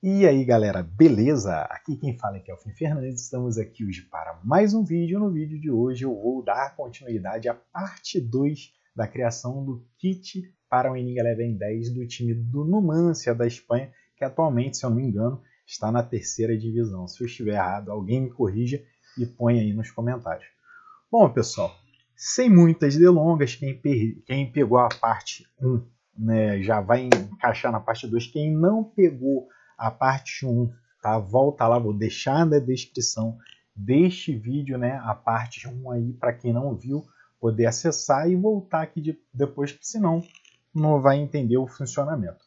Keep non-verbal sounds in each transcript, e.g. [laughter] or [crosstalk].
E aí galera, beleza? Aqui quem fala é Kelvin Fernandes, estamos aqui hoje para mais um vídeo. No vídeo de hoje eu vou dar continuidade à parte 2 da criação do kit para o Inning Eleven 10 do time do Numancia da Espanha, que atualmente, se eu não me engano, está na terceira divisão. Se eu estiver errado, alguém me corrija e põe aí nos comentários. Bom pessoal, sem muitas delongas, quem, per... quem pegou a parte 1 né, já vai encaixar na parte 2, quem não pegou a parte 1, tá? Volta lá, vou deixar na descrição deste vídeo, né, a parte 1 aí para quem não viu poder acessar e voltar aqui de, depois, senão não vai entender o funcionamento.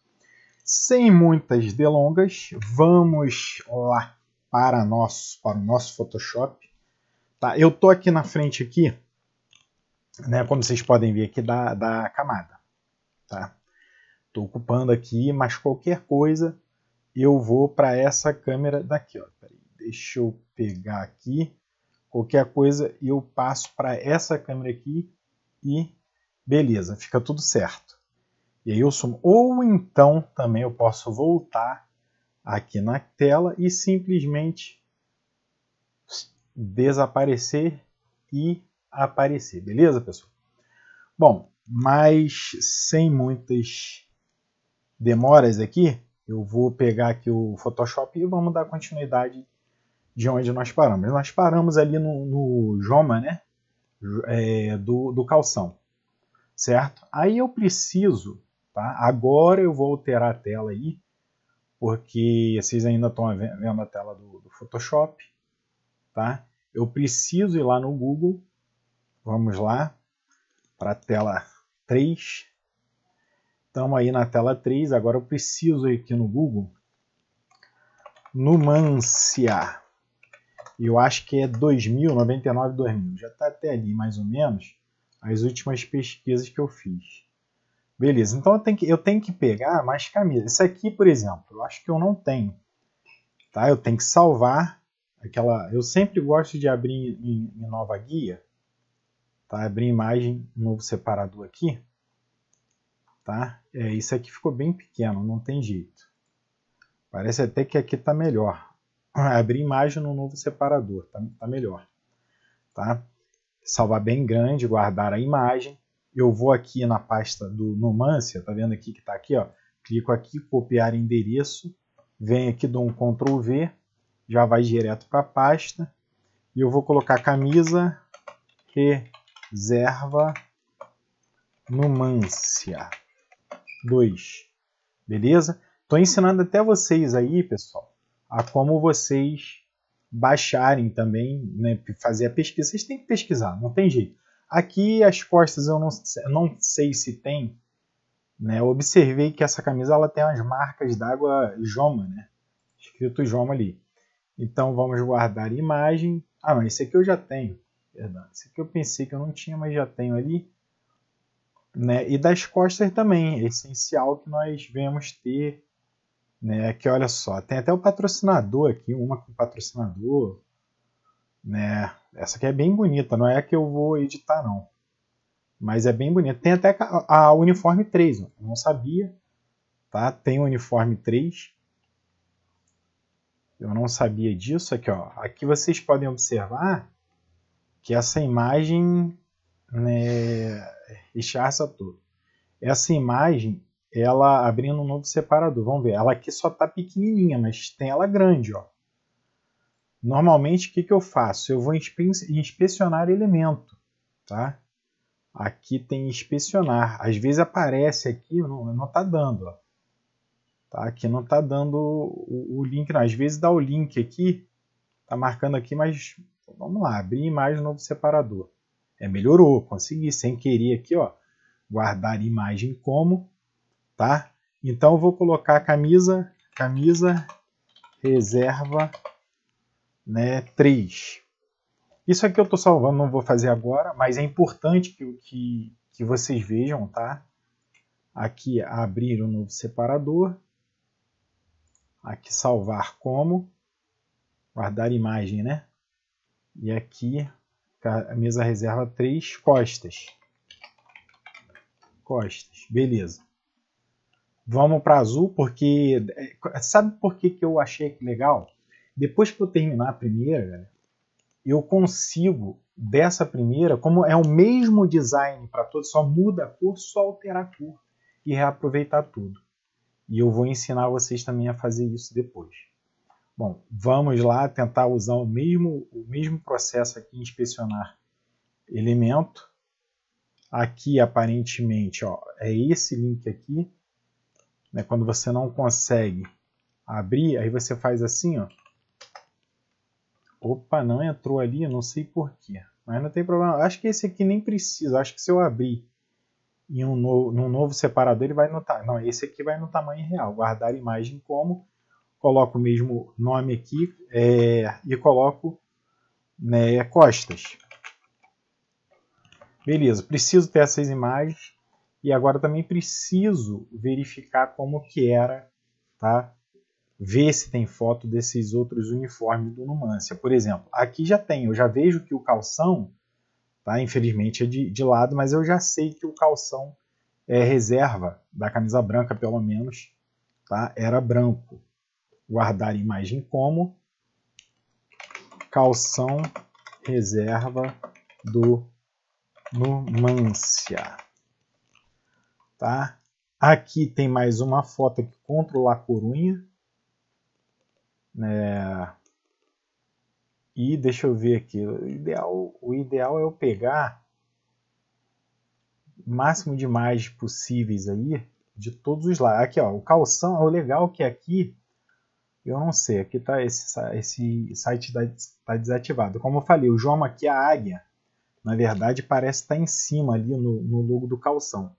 Sem muitas delongas, vamos lá para nosso para o nosso Photoshop, tá? Eu tô aqui na frente aqui, né, como vocês podem ver aqui da, da camada, tá? Estou ocupando aqui, mas qualquer coisa eu vou para essa câmera daqui. Ó. Deixa eu pegar aqui. Qualquer coisa eu passo para essa câmera aqui e beleza, fica tudo certo. E aí eu sumo. Ou então também eu posso voltar aqui na tela e simplesmente desaparecer e aparecer, beleza, pessoal? Bom, mas sem muitas demoras aqui, eu vou pegar aqui o Photoshop e vamos dar continuidade de onde nós paramos. Nós paramos ali no, no Joma, né? É, do, do calção, certo? Aí eu preciso, tá? Agora eu vou alterar a tela aí, porque vocês ainda estão vendo a tela do, do Photoshop, tá? Eu preciso ir lá no Google, vamos lá, para a tela 3, Estamos aí na tela 3, agora eu preciso ir aqui no Google. Numancia. Eu acho que é 2000, 2000. Já está até ali, mais ou menos, as últimas pesquisas que eu fiz. Beleza, então eu tenho que, eu tenho que pegar mais camisas. Isso aqui, por exemplo, eu acho que eu não tenho. Tá? Eu tenho que salvar aquela... Eu sempre gosto de abrir em, em nova guia. Tá? Abrir imagem, novo separador aqui tá? É, isso aqui ficou bem pequeno, não tem jeito. Parece até que aqui tá melhor. [clears throat] Abrir imagem no novo separador, tá, tá melhor. Tá? Salvar bem grande, guardar a imagem. Eu vou aqui na pasta do Numancia, tá vendo aqui que tá aqui, ó. Clico aqui, copiar endereço, venho aqui, dou um Ctrl V, já vai direto para a pasta. E eu vou colocar camisa reserva Numancia. 2. Beleza? Estou ensinando até vocês aí, pessoal, a como vocês baixarem também, né, fazer a pesquisa. Vocês têm que pesquisar, não tem jeito. Aqui as costas eu não, não sei se tem. Né? Eu observei que essa camisa ela tem as marcas d'água Joma, né? escrito Joma ali. Então vamos guardar imagem. Ah, não, esse aqui eu já tenho. Verdade. Esse aqui eu pensei que eu não tinha, mas já tenho ali. Né? E das costas também, é essencial que nós venhamos ter, né? que olha só, tem até o patrocinador aqui, uma com patrocinador, né? Essa aqui é bem bonita, não é a que eu vou editar não. Mas é bem bonita. Tem até a, a uniforme 3, não sabia, tá? Tem o uniforme 3. Eu não sabia disso aqui, ó. Aqui vocês podem observar que essa imagem né, essa todo. Essa imagem, ela abrindo um novo separador, vamos ver, ela aqui só tá pequenininha, mas tem ela grande, ó. Normalmente, o que, que eu faço? Eu vou inspe inspecionar elemento, tá? Aqui tem inspecionar. Às vezes aparece aqui, não, não tá dando, ó. Tá? Aqui não tá dando o, o link, não. Às vezes dá o link aqui, tá marcando aqui, mas vamos lá, abrir mais um novo separador. É, melhorou, consegui, sem querer aqui, ó, guardar imagem como, tá? Então vou colocar camisa, camisa reserva, né, 3. Isso aqui eu estou salvando, não vou fazer agora, mas é importante que, que, que vocês vejam, tá? Aqui abrir um novo separador, aqui salvar como, guardar imagem, né? E aqui a mesa reserva três costas. Costas, beleza. Vamos para azul, porque... É, sabe por que, que eu achei legal? Depois que eu terminar a primeira, eu consigo, dessa primeira, como é o mesmo design para todos, só muda a cor, só alterar a cor e reaproveitar tudo. E eu vou ensinar vocês também a fazer isso depois. Bom, vamos lá tentar usar o mesmo, o mesmo processo aqui, inspecionar elemento. Aqui, aparentemente, ó, é esse link aqui. Né? Quando você não consegue abrir, aí você faz assim, ó. Opa, não entrou ali, não sei porquê. Mas não tem problema. Acho que esse aqui nem precisa. Acho que se eu abrir em um novo, num novo separador, ele vai notar. Não, esse aqui vai no tamanho real. Guardar imagem como coloco o mesmo nome aqui é, e coloco né, costas. Beleza, preciso ter essas imagens e agora também preciso verificar como que era, tá? Ver se tem foto desses outros uniformes do Numancia, Por exemplo, aqui já tem, eu já vejo que o calção, tá? Infelizmente é de, de lado, mas eu já sei que o calção é reserva da camisa branca, pelo menos, tá? Era branco guardar imagem como calção reserva do Numancia. Tá? Aqui tem mais uma foto aqui contra o La Corunha. né E deixa eu ver aqui. O ideal, o ideal é eu pegar o máximo de imagens possíveis aí de todos os lados. Aqui, ó, o calção, o legal é que aqui eu não sei, aqui tá esse, esse site está tá desativado. Como eu falei, o Joma aqui, a águia, na verdade parece estar tá em cima ali no, no logo do calção.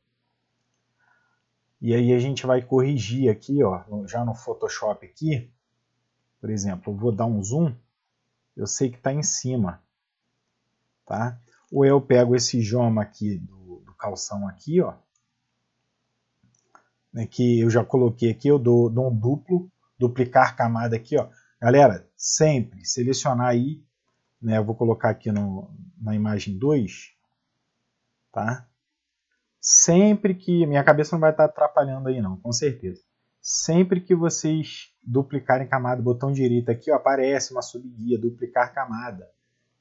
E aí a gente vai corrigir aqui, ó, já no Photoshop aqui, por exemplo, vou dar um zoom, eu sei que está em cima, tá? Ou eu pego esse joma aqui do, do calção aqui, ó, né, que eu já coloquei aqui, eu dou, dou um duplo, duplicar camada aqui, ó. Galera, sempre selecionar aí, né, eu vou colocar aqui no, na imagem 2, tá? Sempre que, minha cabeça não vai estar atrapalhando aí não, com certeza. Sempre que vocês duplicarem camada, botão direito aqui, ó, aparece uma subguia, duplicar camada,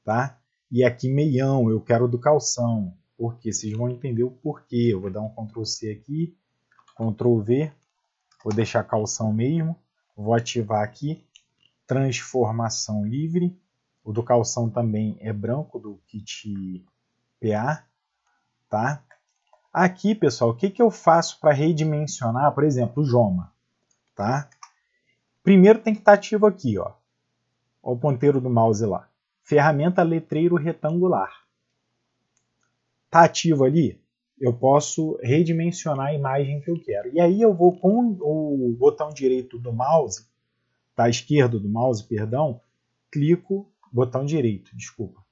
tá? E aqui meião, eu quero do calção, porque vocês vão entender o porquê. Eu vou dar um Ctrl C aqui, Ctrl V, vou deixar calção mesmo. Vou ativar aqui transformação livre. O do calção também é branco do kit PA, tá? Aqui, pessoal, o que, que eu faço para redimensionar, por exemplo, o Joma, tá? Primeiro tem que estar tá ativo aqui, ó. Ó o ponteiro do mouse lá. Ferramenta letreiro retangular. Tá ativo ali? eu posso redimensionar a imagem que eu quero. E aí eu vou com o botão direito do mouse, tá esquerdo do mouse, perdão, clico, botão direito, desculpa.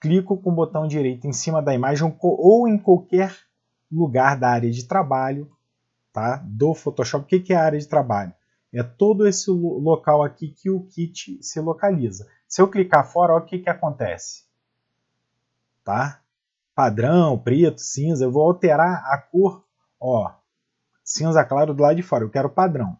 Clico com o botão direito em cima da imagem ou em qualquer lugar da área de trabalho, tá? Do Photoshop. O que é a área de trabalho? É todo esse local aqui que o kit se localiza. Se eu clicar fora, olha o que, que acontece. Tá? padrão, preto, cinza, eu vou alterar a cor, ó, cinza claro do lado de fora, eu quero padrão.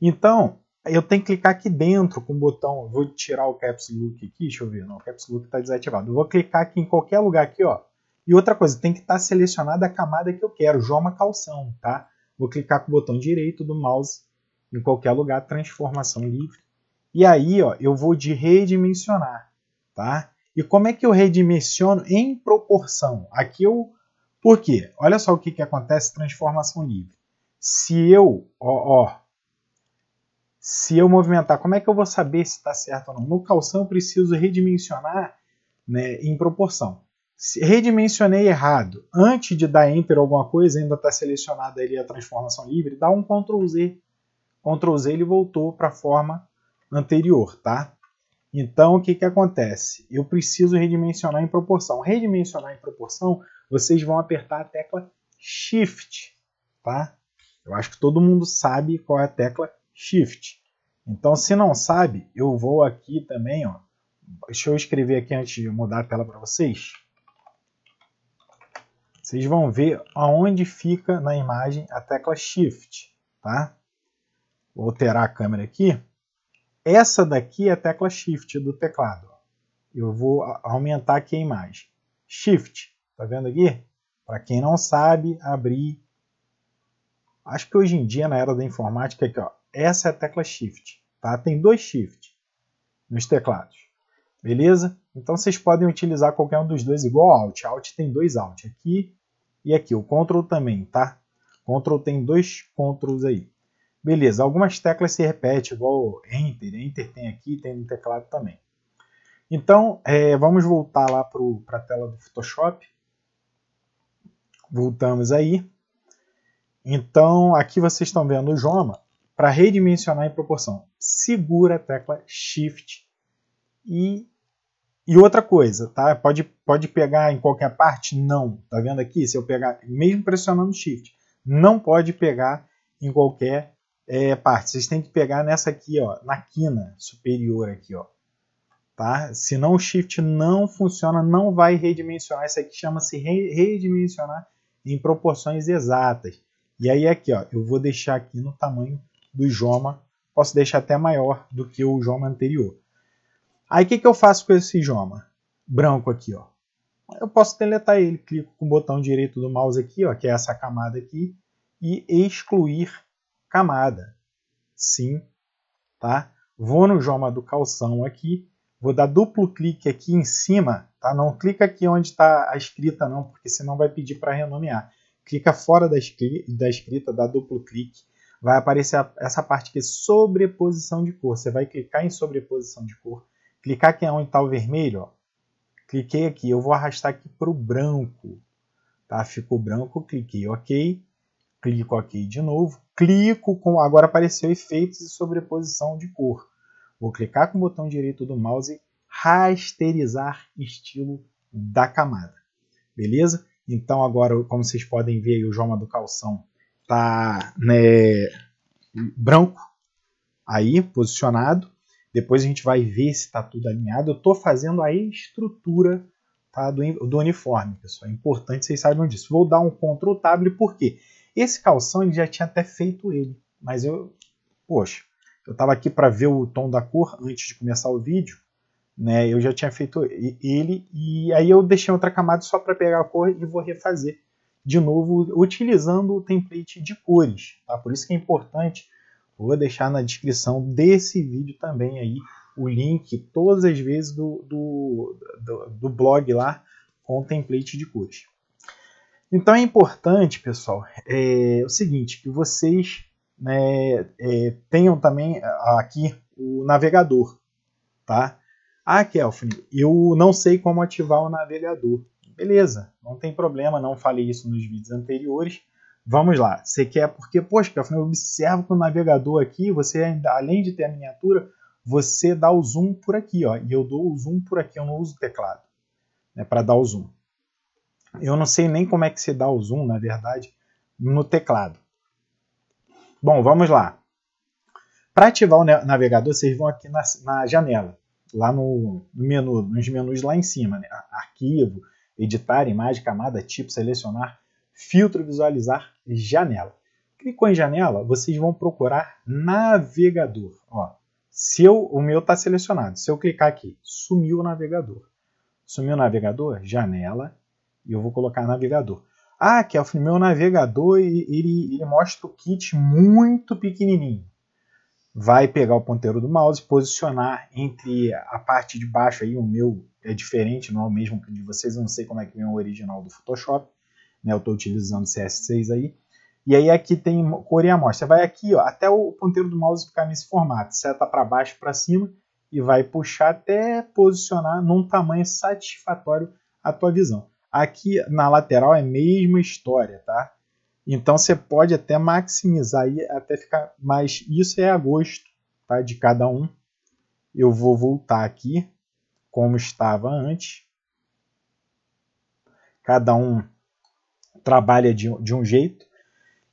Então, eu tenho que clicar aqui dentro com o botão, vou tirar o Caps Look aqui, deixa eu ver, não, o Caps Look está desativado. Eu vou clicar aqui em qualquer lugar aqui, ó. E outra coisa, tem que estar tá selecionada a camada que eu quero, Joma Calção, tá? Vou clicar com o botão direito do mouse em qualquer lugar, transformação livre. E aí, ó, eu vou de redimensionar, tá? E como é que eu redimensiono em proporção? Aqui eu. Por quê? Olha só o que, que acontece transformação livre. Se eu. Ó, ó. Se eu movimentar, como é que eu vou saber se está certo ou não? No calção eu preciso redimensionar né, em proporção. Se redimensionei errado, antes de dar enter alguma coisa, ainda está selecionada ali a transformação livre, dá um Ctrl Z. Ctrl Z ele voltou para a forma anterior, tá? Então, o que, que acontece? Eu preciso redimensionar em proporção. Redimensionar em proporção, vocês vão apertar a tecla Shift, tá? Eu acho que todo mundo sabe qual é a tecla Shift. Então, se não sabe, eu vou aqui também, ó. Deixa eu escrever aqui antes de mudar a tela para vocês. Vocês vão ver aonde fica na imagem a tecla Shift, tá? Vou alterar a câmera aqui. Essa daqui é a tecla Shift do teclado. Eu vou aumentar aqui a imagem. Shift, tá vendo aqui? Para quem não sabe, abrir. Acho que hoje em dia, na era da informática, aqui, ó, essa é a tecla Shift. Tá? Tem dois Shift nos teclados. Beleza? Então vocês podem utilizar qualquer um dos dois igual Alt. Alt tem dois Alt aqui e aqui. O Ctrl também, tá? Ctrl tem dois Ctrls aí. Beleza, algumas teclas se repetem, igual Enter, Enter tem aqui, tem no teclado também. Então, é, vamos voltar lá para a tela do Photoshop. Voltamos aí. Então, aqui vocês estão vendo o Joma. Para redimensionar em proporção, segura a tecla Shift. E, e outra coisa, tá? Pode, pode pegar em qualquer parte? Não. Tá vendo aqui? Se eu pegar, mesmo pressionando Shift, não pode pegar em qualquer é, parte, vocês têm que pegar nessa aqui, ó, na quina superior aqui, ó. Tá? Senão o shift não funciona, não vai redimensionar. Isso aqui chama-se re redimensionar em proporções exatas. E aí aqui, ó, eu vou deixar aqui no tamanho do joma posso deixar até maior do que o joma anterior. Aí o que, que eu faço com esse joma branco aqui, ó? Eu posso deletar ele, clico com o botão direito do mouse aqui, ó, que é essa camada aqui, e excluir camada. Sim, tá? Vou no Joma do calção aqui, vou dar duplo clique aqui em cima, tá? Não clica aqui onde está a escrita não, porque senão vai pedir para renomear. Clica fora da, da escrita, dá duplo clique, vai aparecer essa parte aqui, sobreposição de cor. Você vai clicar em sobreposição de cor, clicar aqui onde está o vermelho, ó. cliquei aqui, eu vou arrastar aqui para o branco, tá? Ficou branco, cliquei OK, clico OK de novo, clico com. Agora apareceu efeitos e sobreposição de cor. Vou clicar com o botão direito do mouse rasterizar estilo da camada. Beleza? Então agora, como vocês podem ver, aí, o Joma do calção tá né, branco aí, posicionado. Depois a gente vai ver se está tudo alinhado. Eu estou fazendo a estrutura tá, do, do uniforme, pessoal. É importante vocês saibam disso. Vou dar um Ctrl Tab, por quê? Esse calção ele já tinha até feito ele, mas eu, poxa, eu estava aqui para ver o tom da cor antes de começar o vídeo, né? Eu já tinha feito ele e aí eu deixei outra camada só para pegar a cor e vou refazer de novo utilizando o template de cores, tá? Por isso que é importante, vou deixar na descrição desse vídeo também aí o link todas as vezes do, do, do, do blog lá com o template de cores. Então é importante, pessoal, é, o seguinte, que vocês né, é, tenham também aqui o navegador, tá? Ah, Kelvin, eu não sei como ativar o navegador. Beleza, não tem problema, não falei isso nos vídeos anteriores. Vamos lá, você quer porque, poxa, Kelvin, eu observo que o navegador aqui, você além de ter a miniatura, você dá o zoom por aqui, ó, e eu dou o zoom por aqui, eu não uso o teclado, né, para dar o zoom. Eu não sei nem como é que se dá o zoom, na verdade, no teclado. Bom, vamos lá. Para ativar o navegador, vocês vão aqui na, na janela, lá no, no, menu, nos menus lá em cima, né? arquivo, editar, imagem, camada, tipo, selecionar, filtro, visualizar, janela. Clicou em janela, vocês vão procurar navegador. Ó, se eu, o meu está selecionado, se eu clicar aqui, sumiu o navegador. Sumiu o navegador, janela, e eu vou colocar navegador. Ah, que é o meu navegador e ele, ele mostra o kit muito pequenininho. Vai pegar o ponteiro do mouse, posicionar entre a parte de baixo aí, o meu é diferente, não é o mesmo que de vocês, eu não sei como é que vem o original do Photoshop, né? Eu estou utilizando CS6 aí. E aí aqui tem cor e amostra. Você vai aqui, ó, até o ponteiro do mouse ficar nesse formato, seta para baixo, para cima, e vai puxar até posicionar num tamanho satisfatório a tua visão. Aqui na lateral é a mesma história, tá? Então você pode até maximizar aí até ficar, mais. isso é a gosto, tá? De cada um. Eu vou voltar aqui como estava antes. Cada um trabalha de, de um jeito.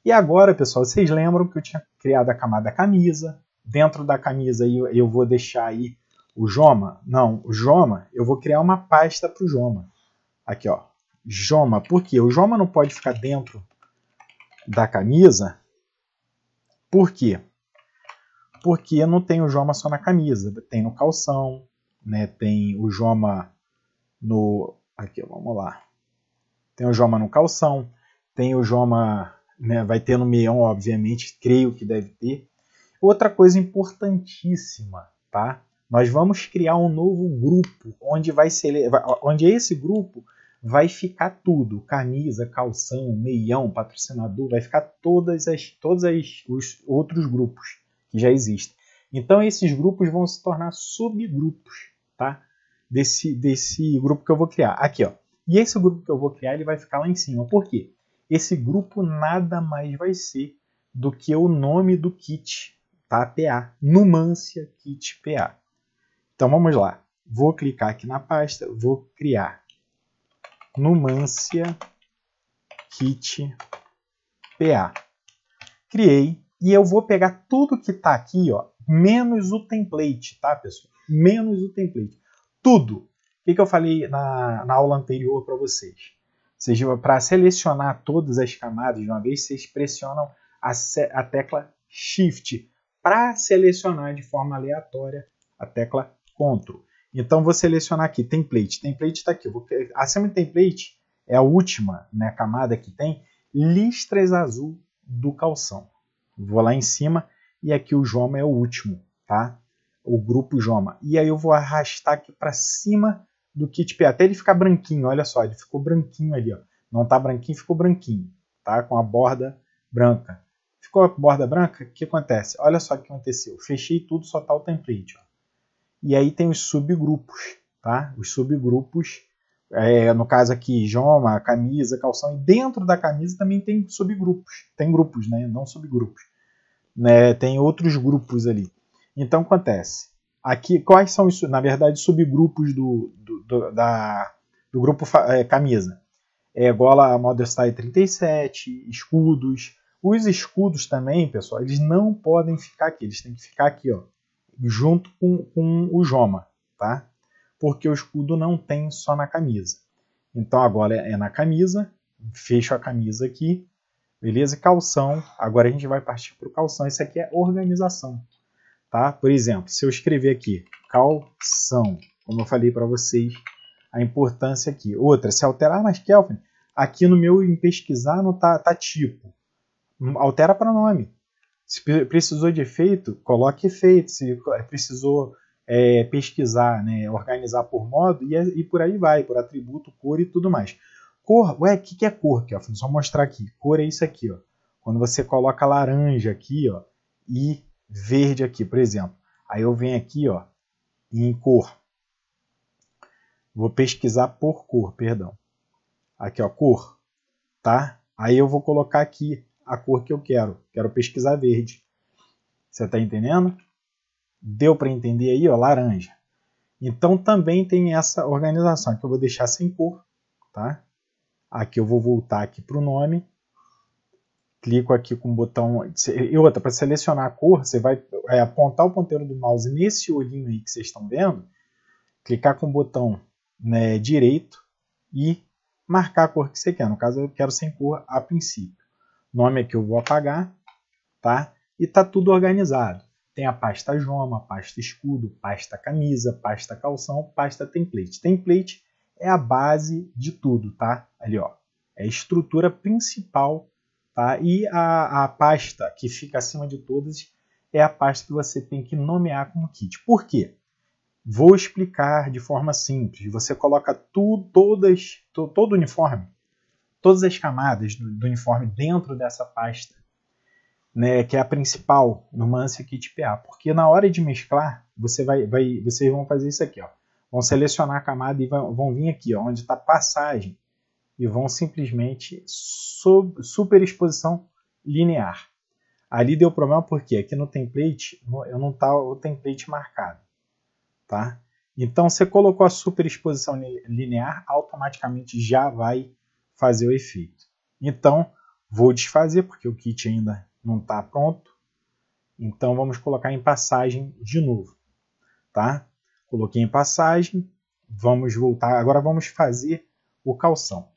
E agora, pessoal, vocês lembram que eu tinha criado a camada camisa. Dentro da camisa aí eu vou deixar aí o Joma. Não, o Joma, eu vou criar uma pasta para o Joma. Aqui, ó, Joma. Por quê? O Joma não pode ficar dentro da camisa. Por quê? Porque não tem o Joma só na camisa, tem no calção, né? tem o Joma no. Aqui, vamos lá. Tem o Joma no calção, tem o Joma. Né? Vai ter no meião, obviamente, creio que deve ter. Outra coisa importantíssima, tá? Nós vamos criar um novo grupo, onde vai ser, onde esse grupo vai ficar tudo, camisa, calção, meião, patrocinador, vai ficar todas as todos as, os outros grupos que já existem. Então esses grupos vão se tornar subgrupos, tá? Desse desse grupo que eu vou criar. Aqui, ó. E esse grupo que eu vou criar, ele vai ficar lá em cima. Por quê? Esse grupo nada mais vai ser do que o nome do kit, tá? PA, Numancia Kit PA. Então vamos lá. Vou clicar aqui na pasta, vou criar Numancia Kit PA. Criei e eu vou pegar tudo que está aqui, ó, menos o template, tá, pessoal? Menos o template. Tudo. O que, que eu falei na, na aula anterior para vocês? Seja para selecionar todas as camadas de uma vez, vocês pressionam a, a tecla Shift para selecionar de forma aleatória a tecla Ctrl. Então vou selecionar aqui template. Template está aqui. Vou... Acima de template é a última né, camada que tem listras azul do calção. Vou lá em cima e aqui o Joma é o último, tá? O grupo Joma. E aí eu vou arrastar aqui para cima do kit P até ele ficar branquinho. Olha só, ele ficou branquinho ali, ó. Não tá branquinho, ficou branquinho, tá? Com a borda branca. Ficou a borda branca? O que acontece? Olha só o que aconteceu. Fechei tudo, só tá o template, ó. E aí tem os subgrupos, tá? Os subgrupos, é, no caso aqui, joma, camisa, calção. E dentro da camisa também tem subgrupos. Tem grupos, né? Não subgrupos. Né? Tem outros grupos ali. Então, acontece. Aqui, quais são, isso? na verdade, subgrupos do, do, do da, do grupo é, camisa? É gola Model Style 37, escudos. Os escudos também, pessoal, eles não podem ficar aqui. Eles têm que ficar aqui, ó junto com, com o Joma, tá? Porque o escudo não tem só na camisa. Então agora é na camisa, fecho a camisa aqui, beleza? E calção, agora a gente vai partir para o calção, isso aqui é organização, tá? Por exemplo, se eu escrever aqui calção, como eu falei para vocês, a importância aqui. Outra, se alterar, mas Kelvin, aqui no meu em pesquisar não tá, tá tipo, altera para nome, se precisou de efeito, coloque efeito. Se precisou é, pesquisar, né, organizar por modo e, é, e, por aí vai, por atributo, cor e tudo mais. Cor, ué, o que, que é cor? Aqui, ó, só mostrar aqui. Cor é isso aqui, ó. Quando você coloca laranja aqui, ó, e verde aqui, por exemplo. Aí eu venho aqui, ó, em cor. Vou pesquisar por cor, perdão. Aqui, ó, cor, tá? Aí eu vou colocar aqui a cor que eu quero. Quero pesquisar verde. Você está entendendo? Deu para entender aí, ó, laranja. Então também tem essa organização que eu vou deixar sem cor, tá? Aqui eu vou voltar aqui para o nome, clico aqui com o botão e outra para selecionar a cor, você vai é, apontar o ponteiro do mouse nesse olhinho aí que vocês estão vendo, clicar com o botão né, direito e marcar a cor que você quer. No caso, eu quero sem cor a princípio. Nome aqui eu vou apagar, tá? E tá tudo organizado. Tem a pasta Joma, pasta Escudo, pasta Camisa, pasta Calção, pasta Template. Template é a base de tudo, tá? Ali, ó. É a estrutura principal, tá? E a, a pasta que fica acima de todas é a pasta que você tem que nomear como kit. Por quê? Vou explicar de forma simples. Você coloca tu, todas, to, todo o uniforme todas as camadas do, do uniforme dentro dessa pasta, né, que é a principal no Mancia Kit PA, porque na hora de mesclar, você vai, vai, vocês vão fazer isso aqui, ó. vão selecionar a camada e vão, vão vir aqui, ó, onde está passagem, e vão simplesmente sub, superexposição linear. Ali deu problema porque aqui no template eu não tá o template marcado, tá? Então você colocou a superexposição linear, automaticamente já vai fazer o efeito. Então, vou desfazer, porque o kit ainda não está pronto. Então, vamos colocar em passagem de novo. Tá? Coloquei em passagem. Vamos voltar. Agora, vamos fazer o calção.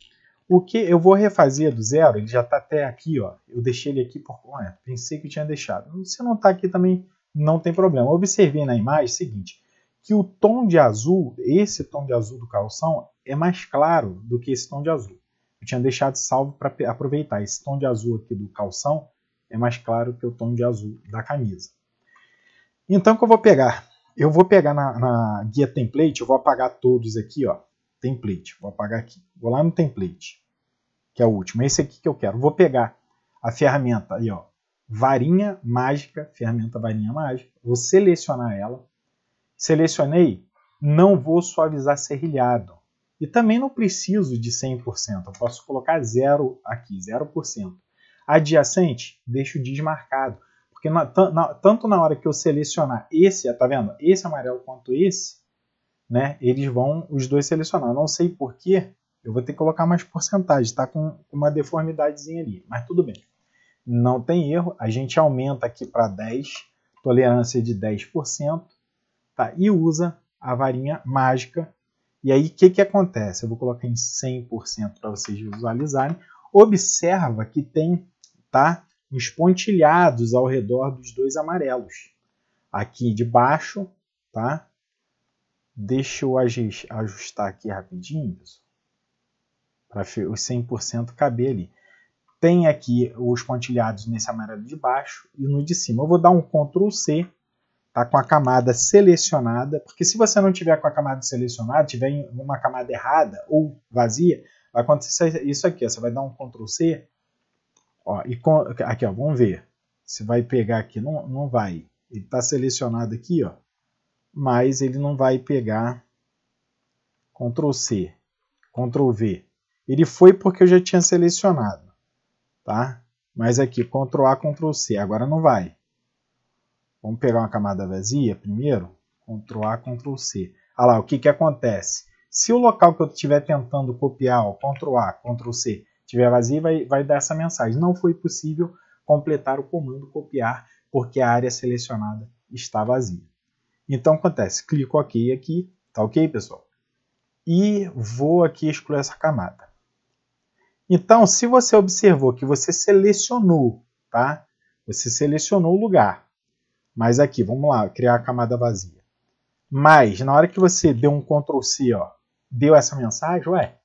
O que eu vou refazer do zero, ele já está até aqui. Ó. Eu deixei ele aqui por... Ué, pensei que tinha deixado. Se não está aqui também, não tem problema. Observei na imagem o seguinte, que o tom de azul, esse tom de azul do calção, é mais claro do que esse tom de azul. Eu tinha deixado salvo para aproveitar. Esse tom de azul aqui do calção é mais claro que o tom de azul da camisa. Então, o que eu vou pegar? Eu vou pegar na, na guia template, eu vou apagar todos aqui, ó. Template, vou apagar aqui. Vou lá no template, que é o último. É esse aqui que eu quero. Vou pegar a ferramenta aí, ó. Varinha mágica, ferramenta varinha mágica. Vou selecionar ela. Selecionei, não vou suavizar serrilhado. E também não preciso de 100%, eu posso colocar zero aqui, 0%. Adjacente, deixo desmarcado, porque na, na, tanto na hora que eu selecionar esse, tá vendo? Esse amarelo quanto esse, né? Eles vão os dois selecionar. Eu não sei porquê, eu vou ter que colocar mais porcentagem, tá com uma deformidadezinha ali, mas tudo bem. Não tem erro, a gente aumenta aqui para 10, tolerância de 10%, tá? E usa a varinha mágica e aí, o que, que acontece? Eu vou colocar em 100% para vocês visualizarem. Observa que tem tá, os pontilhados ao redor dos dois amarelos. Aqui de baixo, tá? Deixa eu ajustar aqui rapidinho, para os 100% caber ali. Tem aqui os pontilhados nesse amarelo de baixo e no de cima. Eu vou dar um Ctrl C tá com a camada selecionada, porque se você não tiver com a camada selecionada, tiver uma camada errada ou vazia, vai acontecer isso aqui, ó, você vai dar um Ctrl C, ó, e com, aqui, ó, vamos ver, você vai pegar aqui, não, não vai, ele está selecionado aqui, ó, mas ele não vai pegar Ctrl C, Ctrl V, ele foi porque eu já tinha selecionado, tá? Mas aqui, Ctrl A, Ctrl C, agora não vai. Vamos pegar uma camada vazia primeiro, Ctrl A, Ctrl C. Olha ah lá, o que, que acontece? Se o local que eu estiver tentando copiar, ó, Ctrl A, Ctrl C, estiver vazio, vai, vai dar essa mensagem. Não foi possível completar o comando copiar, porque a área selecionada está vazia. Então acontece, clico OK aqui, tá ok pessoal? E vou aqui excluir essa camada. Então, se você observou que você selecionou, tá? Você selecionou o lugar. Mas aqui, vamos lá, criar a camada vazia. Mas, na hora que você deu um Ctrl C, ó, deu essa mensagem, ué,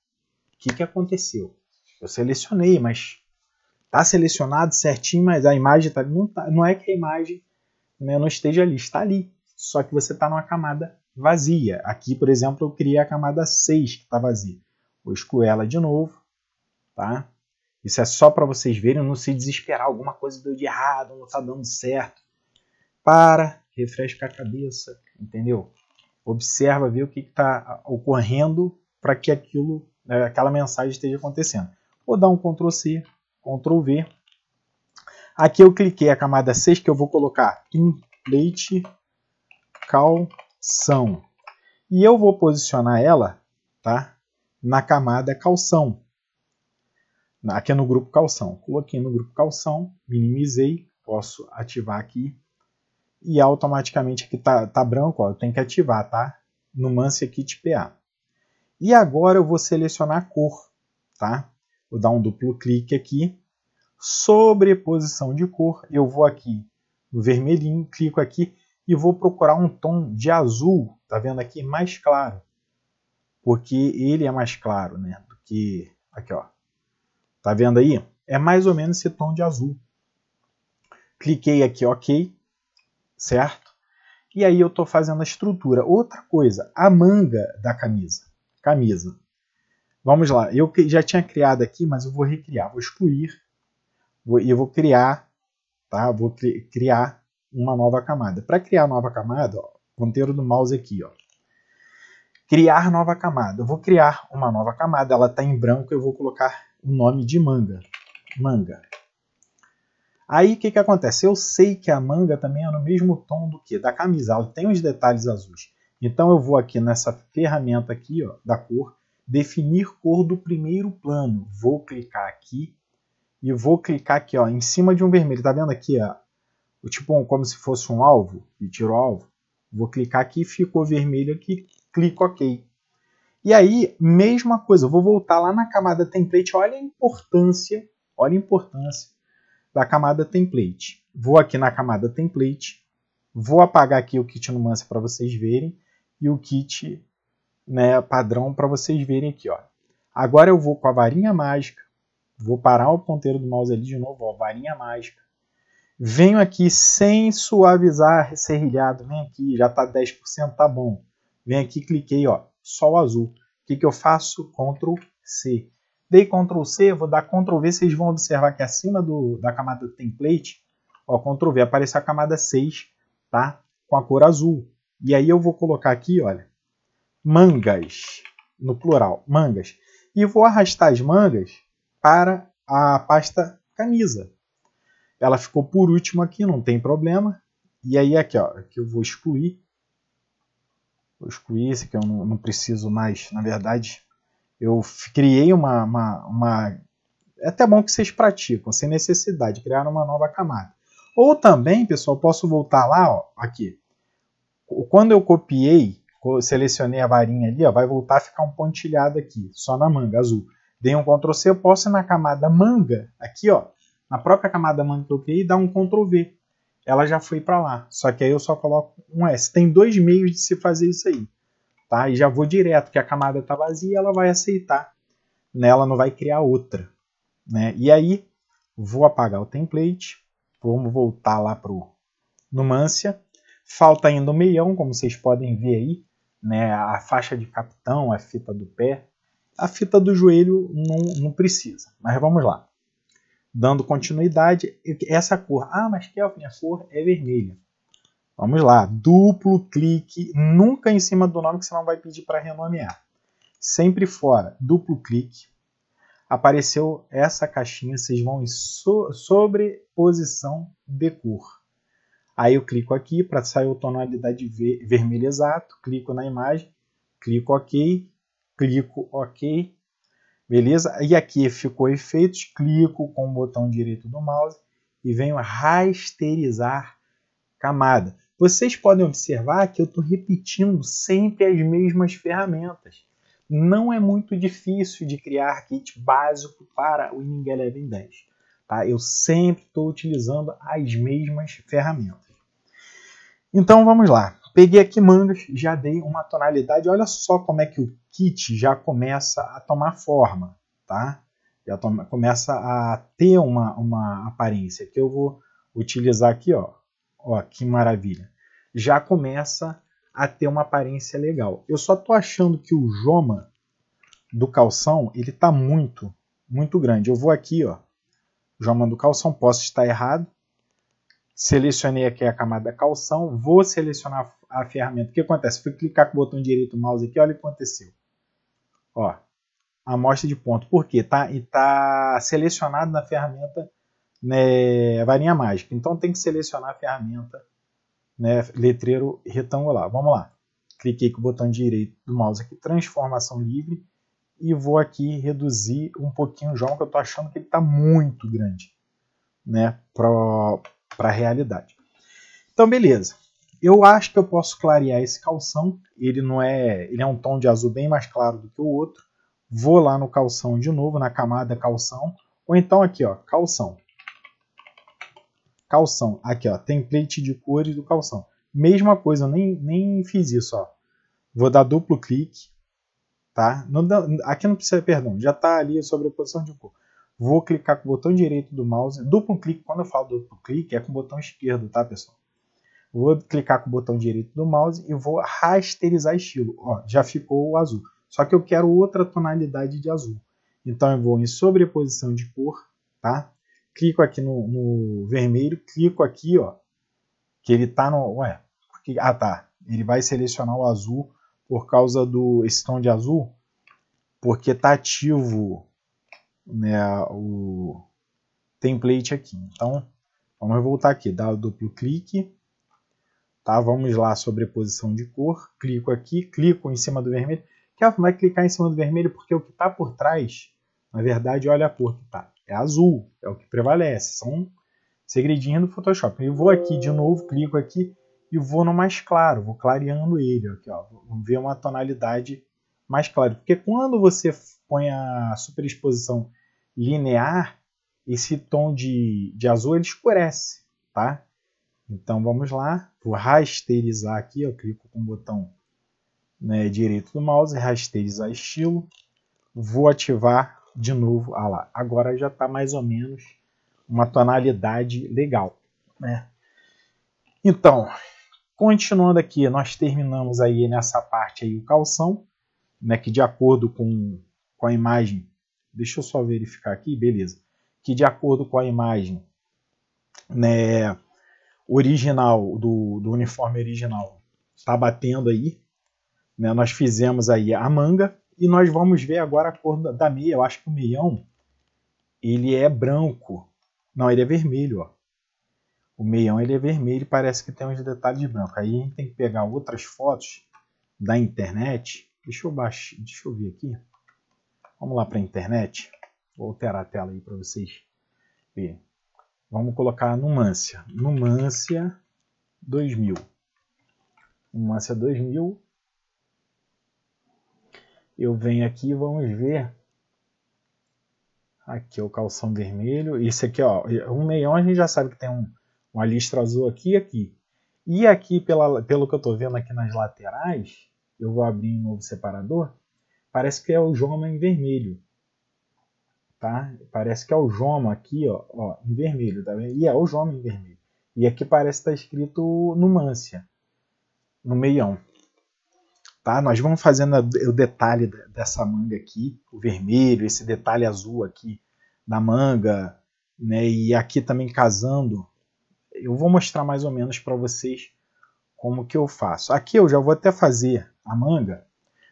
o que, que aconteceu? Eu selecionei, mas tá selecionado certinho, mas a imagem tá, não, tá, não é que a imagem né, não esteja ali, está ali. Só que você está numa camada vazia. Aqui, por exemplo, eu criei a camada 6 que está vazia. Vou excluir ela de novo. Tá? Isso é só para vocês verem, não se desesperar alguma coisa deu de errado, não está dando certo para, refresca a cabeça, entendeu? Observa, vê o que está ocorrendo para que aquilo, né, aquela mensagem esteja acontecendo. Vou dar um Ctrl C, Ctrl V. Aqui eu cliquei a camada 6 que eu vou colocar template calção. E eu vou posicionar ela, tá? Na camada calção. Aqui no grupo calção. Coloquei no grupo calção, minimizei, posso ativar aqui e automaticamente aqui tá, tá branco, ó, eu tenho que ativar, tá? aqui Kit PA. E agora eu vou selecionar a cor, tá? Vou dar um duplo clique aqui, sobreposição de cor, eu vou aqui no vermelhinho, clico aqui e vou procurar um tom de azul, tá vendo aqui? Mais claro, porque ele é mais claro, né? Do que, aqui ó, tá vendo aí? É mais ou menos esse tom de azul. Cliquei aqui OK, certo? E aí eu estou fazendo a estrutura. Outra coisa, a manga da camisa. Camisa. Vamos lá, eu já tinha criado aqui, mas eu vou recriar, vou excluir e eu vou criar, tá? Vou cri criar uma nova camada. Para criar nova camada, ó, ponteiro do mouse aqui, ó. Criar nova camada. Eu vou criar uma nova camada, ela está em branco, eu vou colocar o nome de manga. Manga. Aí o que, que acontece? Eu sei que a manga também é no mesmo tom do que da camisa, ela tem os detalhes azuis. Então eu vou aqui nessa ferramenta aqui ó, da cor, definir cor do primeiro plano. Vou clicar aqui e vou clicar aqui ó, em cima de um vermelho. Tá vendo aqui? Ó, o tipo como se fosse um alvo, e tiro o alvo. Vou clicar aqui, ficou vermelho aqui, clico OK. E aí, mesma coisa, eu vou voltar lá na camada template, olha a importância, olha a importância da camada template. Vou aqui na camada template, vou apagar aqui o kit Numancia para vocês verem e o kit né, padrão para vocês verem aqui. Ó. Agora eu vou com a varinha mágica, vou parar o ponteiro do mouse ali de novo, ó, varinha mágica. Venho aqui sem suavizar serrilhado, vem aqui, já está 10%, tá bom. Vem aqui, cliquei, ó, sol azul. O que, que eu faço? Ctrl C. Dei Ctrl C, vou dar Ctrl V, vocês vão observar que acima do, da camada template, ó, Ctrl V, apareceu a camada 6, tá? Com a cor azul. E aí eu vou colocar aqui, olha, mangas, no plural, mangas. E vou arrastar as mangas para a pasta camisa. Ela ficou por último aqui, não tem problema. E aí aqui, ó, que eu vou excluir. Vou excluir esse que eu não, não preciso mais, na verdade, eu criei uma, uma, uma, É até bom que vocês praticam, sem necessidade, criar uma nova camada. Ou também, pessoal, posso voltar lá, ó, aqui. Quando eu copiei, selecionei a varinha ali, ó, vai voltar a ficar um pontilhado aqui, só na manga azul. Dei um Ctrl C, eu posso ir na camada manga, aqui, ó, na própria camada manga que eu criei, dar um Ctrl V. Ela já foi para lá, só que aí eu só coloco um S. Tem dois meios de se fazer isso aí tá? E já vou direto, que a camada está vazia, ela vai aceitar, né? Ela não vai criar outra, né? E aí vou apagar o template, vamos voltar lá pro Numancia. Falta ainda o meião, como vocês podem ver aí, né? A faixa de capitão, a fita do pé, a fita do joelho não, não precisa, mas vamos lá. Dando continuidade, essa cor, ah, mas Kelvin, a cor é vermelha. Vamos lá, duplo clique, nunca em cima do nome que você não vai pedir para renomear. Sempre fora, duplo clique. Apareceu essa caixinha, vocês vão em so sobreposição de cor. Aí eu clico aqui para sair a tonalidade ver vermelha exato, clico na imagem, clico OK, clico OK, beleza? E aqui ficou efeitos, clico com o botão direito do mouse e venho rasterizar camada. Vocês podem observar que eu estou repetindo sempre as mesmas ferramentas. Não é muito difícil de criar kit básico para o Winning Eleven 10. Tá? Eu sempre estou utilizando as mesmas ferramentas. Então vamos lá. Peguei aqui mangas, já dei uma tonalidade. Olha só como é que o kit já começa a tomar forma. Tá? Já toma, começa a ter uma, uma aparência que eu vou utilizar aqui. Ó Ó, que maravilha. Já começa a ter uma aparência legal. Eu só tô achando que o Joma do calção, ele tá muito, muito grande. Eu vou aqui, ó, Joma do calção, posso estar errado. Selecionei aqui a camada calção, vou selecionar a ferramenta. O que acontece? Fui clicar com o botão direito do mouse aqui, olha o que aconteceu. Ó, a amostra de ponto. Por quê? Tá, e tá selecionado na ferramenta né, varinha mágica. Então tem que selecionar a ferramenta né, letreiro retangular. Vamos lá. Cliquei com o botão direito do mouse aqui, transformação livre, e vou aqui reduzir um pouquinho o João, que eu estou achando que ele está muito grande né, para a realidade. Então, beleza. Eu acho que eu posso clarear esse calção. Ele não é, ele é um tom de azul bem mais claro do que o outro. Vou lá no calção de novo, na camada calção, ou então aqui, ó, calção calção. Aqui, ó, template de cores do calção. Mesma coisa, eu nem, nem fiz isso, ó. Vou dar duplo clique, tá? Não dá, aqui não precisa, perdão, já tá ali a sobreposição de cor. Vou clicar com o botão direito do mouse, duplo clique, quando eu falo duplo clique, é com o botão esquerdo, tá, pessoal? Vou clicar com o botão direito do mouse e vou rasterizar estilo. Ó, já ficou o azul. Só que eu quero outra tonalidade de azul. Então eu vou em sobreposição de cor, tá? clico aqui no, no vermelho, clico aqui, ó, que ele tá no, ué, porque, ah tá, ele vai selecionar o azul por causa do esse tom de azul, porque tá ativo, né, o template aqui. Então, vamos voltar aqui, dá o duplo clique, tá? Vamos lá, sobreposição de cor, clico aqui, clico em cima do vermelho. quer vai clicar em cima do vermelho porque o que está por trás, na verdade, olha a cor que está é azul, é o que prevalece. São segredinhos do Photoshop. Eu vou aqui de novo, clico aqui e vou no mais claro, vou clareando ele. Aqui, ó, vamos ver uma tonalidade mais clara. Porque quando você põe a superexposição linear, esse tom de, de azul ele escurece, tá? Então vamos lá, vou rasteirizar aqui, eu clico com o botão né, direito do mouse, rasteirizar estilo, vou ativar de novo, ah lá, agora já está mais ou menos uma tonalidade legal. Né? Então, continuando aqui, nós terminamos aí nessa parte aí o calção, né, que de acordo com, com a imagem, deixa eu só verificar aqui, beleza, que de acordo com a imagem né, original, do, do uniforme original, está batendo aí, né, nós fizemos aí a manga, e nós vamos ver agora a cor da meia. Eu acho que o meião ele é branco. Não, ele é vermelho. Ó. O meião ele é vermelho e parece que tem uns detalhes de branco. Aí a gente tem que pegar outras fotos da internet. Deixa eu, baixar, deixa eu ver aqui. Vamos lá para a internet. Vou alterar a tela aí para vocês verem. Vamos colocar Numância. Numância 2000. Numância 2000 eu venho aqui e vamos ver. Aqui é o calção vermelho. Isso aqui, ó, um meião a gente já sabe que tem um, uma listra azul aqui e aqui. E aqui, pela, pelo que eu estou vendo aqui nas laterais, eu vou abrir um novo separador, parece que é o joma em vermelho. Tá? Parece que é o joma aqui, ó, ó em vermelho, tá vendo? E é o joma em vermelho. E aqui parece estar tá escrito numância, no meião tá? Nós vamos fazendo o detalhe dessa manga aqui, o vermelho, esse detalhe azul aqui da manga, né? E aqui também casando. Eu vou mostrar mais ou menos para vocês como que eu faço. Aqui eu já vou até fazer a manga.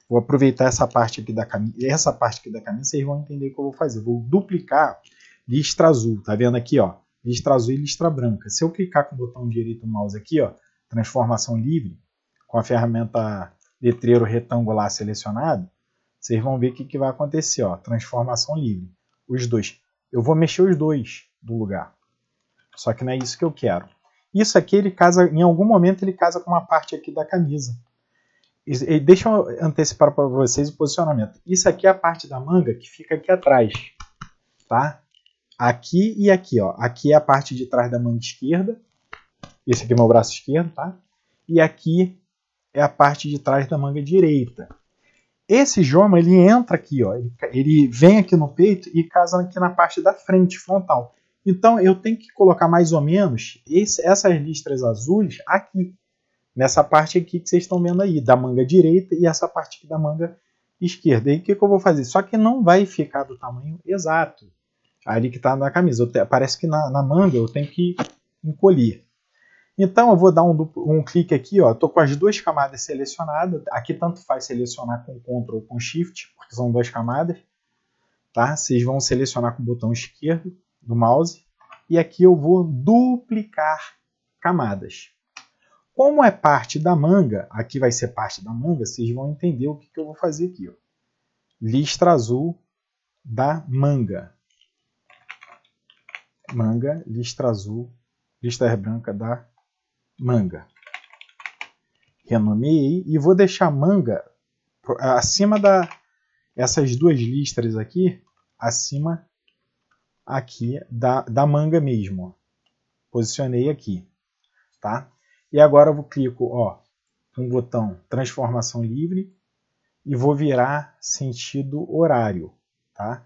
Vou aproveitar essa parte aqui da camisa, essa parte aqui da camisa, vocês vão entender o que eu vou fazer. Vou duplicar listra azul, tá vendo aqui, ó? Listra azul e listra branca. Se eu clicar com o botão direito do mouse aqui, ó, transformação livre, com a ferramenta letreiro retangular selecionado, vocês vão ver o que, que vai acontecer. Ó, transformação livre. Os dois. Eu vou mexer os dois do lugar. Só que não é isso que eu quero. Isso aqui ele casa, em algum momento ele casa com uma parte aqui da camisa. E, deixa eu antecipar para vocês o posicionamento. Isso aqui é a parte da manga que fica aqui atrás, tá? Aqui e aqui, ó. Aqui é a parte de trás da manga esquerda. Esse aqui é meu braço esquerdo, tá? E aqui é a parte de trás da manga direita. Esse joma ele entra aqui, ó, ele, ele vem aqui no peito e casa aqui na parte da frente frontal. Então eu tenho que colocar mais ou menos esse, essas listras azuis aqui, nessa parte aqui que vocês estão vendo aí, da manga direita e essa parte aqui da manga esquerda. E o que, que, eu vou fazer? Só que não vai ficar do tamanho exato ali que está na camisa. Te, parece que na, na manga eu tenho que encolher. Então eu vou dar um, um clique aqui, ó, estou com as duas camadas selecionadas, aqui tanto faz selecionar com Ctrl ou com Shift, porque são duas camadas, tá? Vocês vão selecionar com o botão esquerdo do mouse, e aqui eu vou duplicar camadas. Como é parte da manga, aqui vai ser parte da manga, vocês vão entender o que, que eu vou fazer aqui, ó. Listra azul da manga. Manga, listra azul, listra branca da manga. Renomeei e vou deixar manga acima da essas duas listras aqui, acima aqui da, da manga mesmo. Posicionei aqui, tá? E agora eu clico, ó, um botão transformação livre e vou virar sentido horário, tá?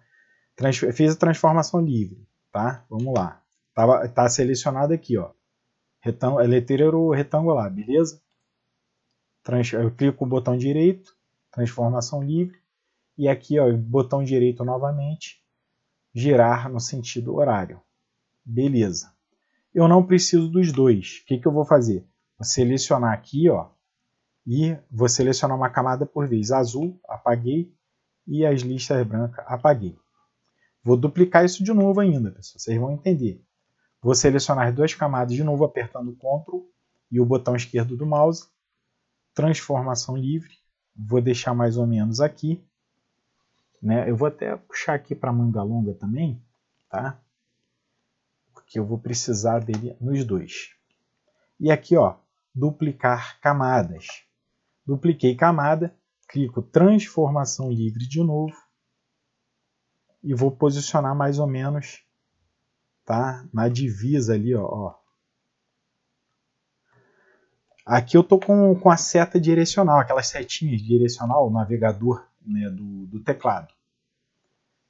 Trans, fiz a transformação livre, tá? Vamos lá. Tava, tá selecionado aqui, ó. Retang é letreiro retangular, beleza? Trans eu clico com o botão direito, transformação livre, e aqui, ó, botão direito novamente, girar no sentido horário. Beleza. Eu não preciso dos dois. O que, que eu vou fazer? Vou selecionar aqui, ó, e vou selecionar uma camada por vez. Azul, apaguei, e as listas brancas, apaguei. Vou duplicar isso de novo ainda, pessoal. Vocês vão entender. Vou selecionar duas camadas de novo apertando Ctrl e o botão esquerdo do mouse. Transformação livre. Vou deixar mais ou menos aqui. Né? Eu vou até puxar aqui para manga longa também, tá? Porque eu vou precisar dele nos dois. E aqui, ó, duplicar camadas. Dupliquei camada, clico transformação livre de novo e vou posicionar mais ou menos tá? Na divisa ali, ó. ó. Aqui eu tô com, com a seta direcional, aquelas setinhas direcional, o navegador né, do, do teclado.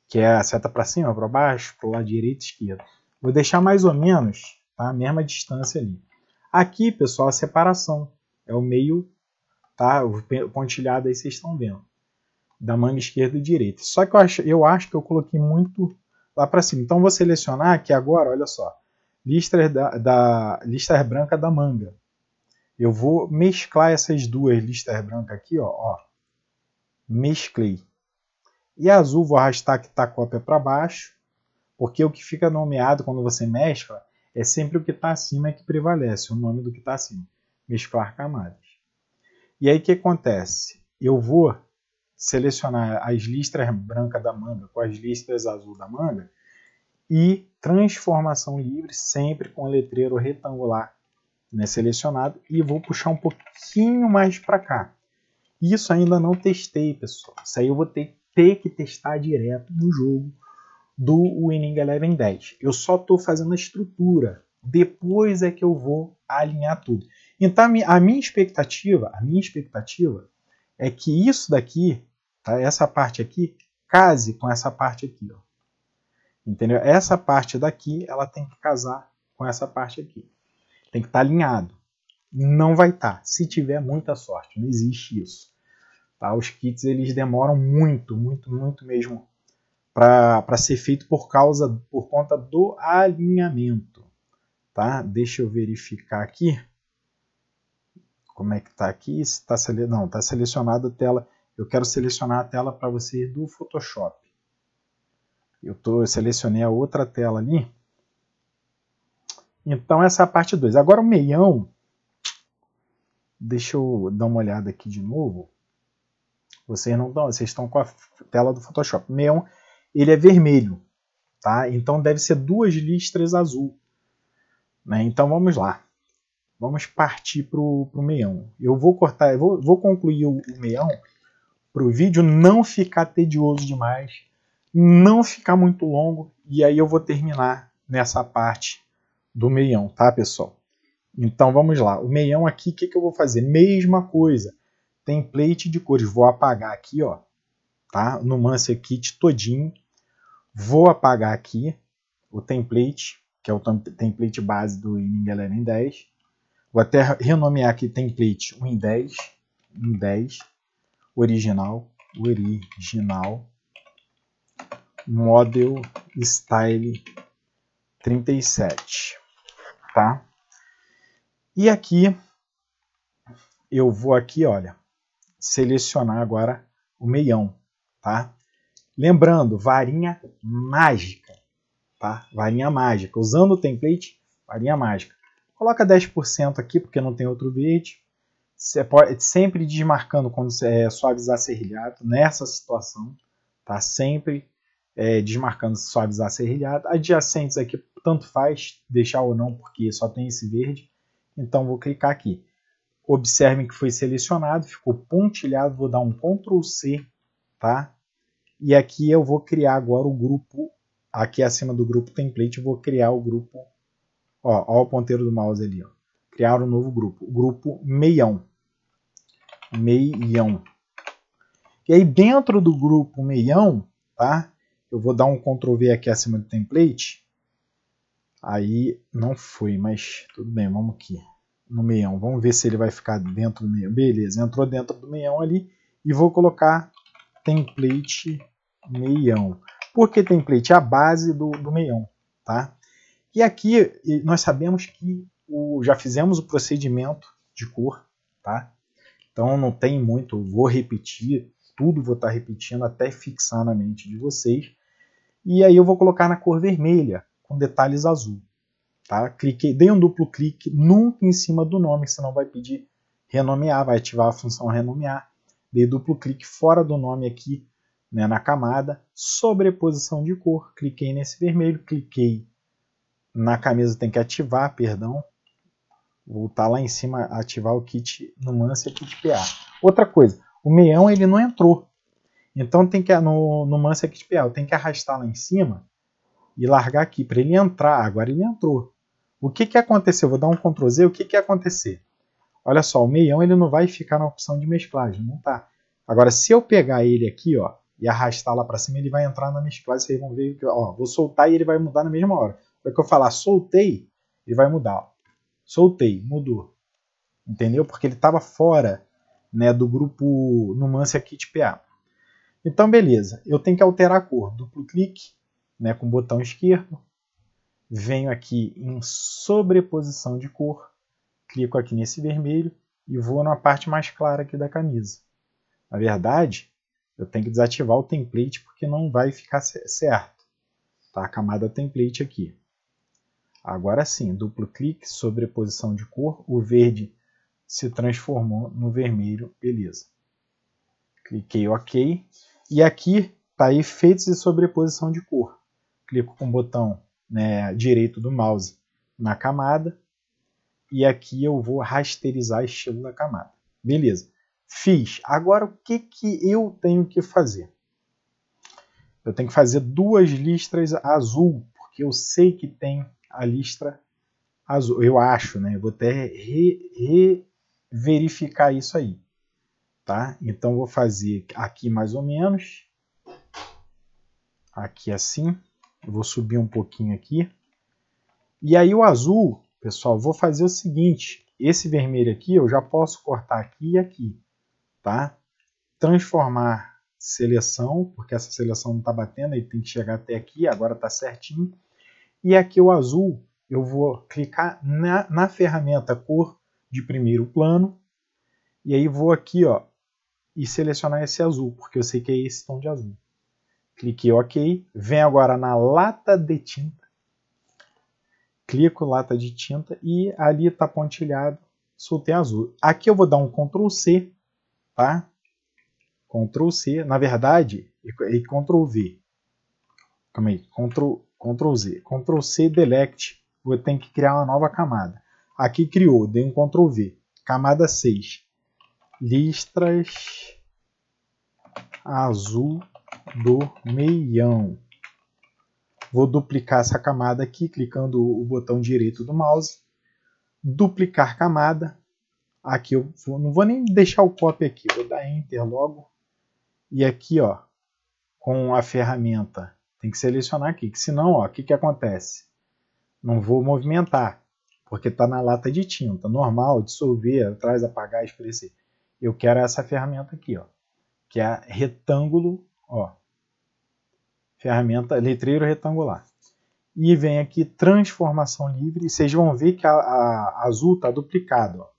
Que é a seta para cima, para baixo, para o lado direito e esquerdo. Vou deixar mais ou menos tá, a mesma distância ali. Aqui, pessoal, a separação. É o meio, tá? O pontilhado aí vocês estão vendo. Da manga esquerda e direita. Só que eu acho, eu acho que eu coloquei muito lá para cima. Então vou selecionar aqui agora, olha só, lista da, da listas branca da manga. Eu vou mesclar essas duas listas brancas aqui, ó, ó. Mesclei. E azul vou arrastar que está cópia para baixo, porque o que fica nomeado quando você mescla é sempre o que está acima que prevalece, o nome do que está acima. Mesclar camadas. E aí o que acontece? Eu vou selecionar as listras brancas da manga com as listras azul da manga e transformação livre sempre com letreiro retangular né, selecionado e vou puxar um pouquinho mais para cá. Isso ainda não testei, pessoal. Isso aí eu vou ter, ter que testar direto no jogo do Winning Eleven 10. Eu só estou fazendo a estrutura. Depois é que eu vou alinhar tudo. Então a minha expectativa, a minha expectativa é que isso daqui Tá? Essa parte aqui case com essa parte aqui. Ó. Entendeu? Essa parte daqui ela tem que casar com essa parte aqui. Tem que estar tá alinhado. Não vai estar. Tá, se tiver muita sorte, não existe isso. Tá? Os kits eles demoram muito, muito, muito mesmo para ser feito por causa por conta do alinhamento. Tá? Deixa eu verificar aqui. Como é que tá aqui? Está sele... Não, tá selecionada a tela eu quero selecionar a tela para vocês do Photoshop. Eu, tô, eu selecionei a outra tela ali. Então essa é a parte 2. Agora o meião, deixa eu dar uma olhada aqui de novo. Vocês não estão, vocês estão com a tela do Photoshop. O meião, ele é vermelho, tá? Então deve ser duas listras azul. Né? Então vamos lá. Vamos partir para o meião. Eu vou cortar, eu vou, vou concluir o, o meião para o vídeo não ficar tedioso demais, não ficar muito longo, e aí eu vou terminar nessa parte do meião, tá, pessoal? Então vamos lá. O meião aqui, o que, que eu vou fazer? Mesma coisa. Template de cores. Vou apagar aqui, ó. Tá? No Mancer Kit todinho. Vou apagar aqui o template, que é o template base do Inning Eleven 10. Vou até renomear aqui template 1 em 10. 1 em 10 original, original, model style 37, tá? E aqui eu vou aqui, olha, selecionar agora o meião, tá? Lembrando, varinha mágica, tá? Varinha mágica, usando o template, varinha mágica. Coloca 10% aqui porque não tem outro verde. Você pode sempre desmarcando quando é, suavizar serrilhado nessa situação, tá? Sempre é, desmarcando suavizar serrilhado. Adjacentes aqui, tanto faz deixar ou não, porque só tem esse verde. Então vou clicar aqui. Observem que foi selecionado, ficou pontilhado, vou dar um Ctrl C, tá? E aqui eu vou criar agora o grupo, aqui acima do grupo template, vou criar o grupo, ó, ó o ponteiro do mouse ali, ó. Criar um novo grupo, o grupo meião, Meião. E aí dentro do grupo Meião, tá? Eu vou dar um Ctrl V aqui acima do template. Aí não foi, mas tudo bem, vamos aqui no meião. Vamos ver se ele vai ficar dentro do meião. Beleza, entrou dentro do meião ali e vou colocar template meião. Porque template é a base do, do meião, tá? E aqui nós sabemos que o, já fizemos o procedimento de cor, tá? Então não tem muito, vou repetir, tudo vou estar tá repetindo até fixar na mente de vocês. E aí eu vou colocar na cor vermelha, com detalhes azul. Tá? Cliquei, dei um duplo clique, nunca em cima do nome, senão vai pedir renomear, vai ativar a função renomear. Dei duplo clique fora do nome aqui, né, na camada, sobreposição de cor, cliquei nesse vermelho, cliquei na camisa, tem que ativar, perdão, voltar tá lá em cima, ativar o kit no Numancia é Kit PA. Outra coisa, o meião ele não entrou. Então tem que no, no Mancia é Kit PA, eu tenho que arrastar lá em cima e largar aqui para ele entrar. Agora ele entrou. O que que aconteceu? Vou dar um Ctrl Z, o que que acontecer? Olha só, o meião ele não vai ficar na opção de mesclagem, não tá. Agora se eu pegar ele aqui, ó, e arrastar lá para cima, ele vai entrar na mesclagem, vocês vão ver que, ó, vou soltar e ele vai mudar na mesma hora. Foi que eu falar, soltei, ele vai mudar, ó soltei, mudou. Entendeu? Porque ele estava fora né, do grupo Numancia Kit PA. Então, beleza. Eu tenho que alterar a cor. Duplo clique né, com o botão esquerdo. Venho aqui em sobreposição de cor. Clico aqui nesse vermelho e vou na parte mais clara aqui da camisa. Na verdade, eu tenho que desativar o template porque não vai ficar certo. Tá? A camada template aqui. Agora sim, duplo clique, sobreposição de cor, o verde se transformou no vermelho, beleza. Cliquei OK. E aqui está efeitos de sobreposição de cor. Clico com o botão né, direito do mouse na camada. E aqui eu vou rasterizar estilo da camada. Beleza. Fiz. Agora o que, que eu tenho que fazer? Eu tenho que fazer duas listras azul, porque eu sei que tem a listra azul. Eu acho, né? Eu vou até reverificar re isso aí. Tá? Então vou fazer aqui mais ou menos. Aqui assim. Eu vou subir um pouquinho aqui. E aí o azul, pessoal, vou fazer o seguinte. Esse vermelho aqui eu já posso cortar aqui e aqui. Tá? Transformar seleção, porque essa seleção não está batendo, ele tem que chegar até aqui, agora está certinho. E aqui o azul, eu vou clicar na, na ferramenta cor de primeiro plano, e aí vou aqui ó, e selecionar esse azul, porque eu sei que é esse tom de azul. Cliquei OK, vem agora na lata de tinta, clico lata de tinta e ali está pontilhado, soltei azul. Aqui eu vou dar um Ctrl C, tá? Ctrl C, na verdade, e Ctrl V. Calma aí, Ctrl Ctrl Z, Ctrl C, Delete. eu tenho que criar uma nova camada. Aqui criou, dei um Ctrl V, camada 6, listras azul do meião. Vou duplicar essa camada aqui, clicando o botão direito do mouse. Duplicar camada. Aqui eu não vou nem deixar o copy aqui, vou dar Enter logo. E aqui, ó, com a ferramenta tem que selecionar aqui, que senão, o que, que acontece? Não vou movimentar, porque está na lata de tinta. Normal, dissolver, atrás, apagar, escurecer. Eu quero essa ferramenta aqui, ó, que é retângulo, ó, ferramenta letreiro retangular. E vem aqui transformação livre. Vocês vão ver que a, a azul está duplicado. Ó.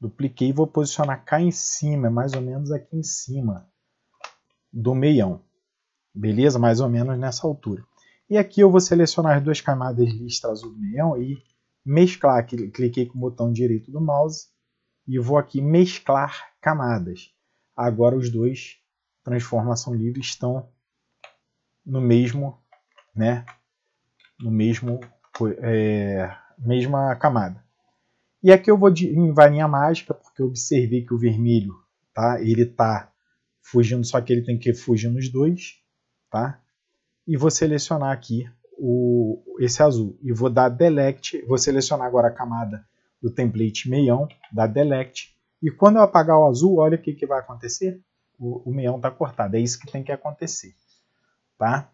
Dupliquei e vou posicionar cá em cima, é mais ou menos aqui em cima do meião beleza? Mais ou menos nessa altura. E aqui eu vou selecionar as duas camadas listra azul do neon e mesclar. Cliquei com o botão direito do mouse e vou aqui mesclar camadas. Agora os dois, transformação livre, estão no mesmo, né? No mesmo, é, mesma camada. E aqui eu vou em varinha mágica, porque eu observei que o vermelho, tá? Ele tá fugindo, só que ele tem que fugir nos dois tá? E vou selecionar aqui o, esse azul. E vou dar Delect, vou selecionar agora a camada do template meião, dá Delect. E quando eu apagar o azul, olha o que, que vai acontecer. O, o meião está cortado, é isso que tem que acontecer, tá?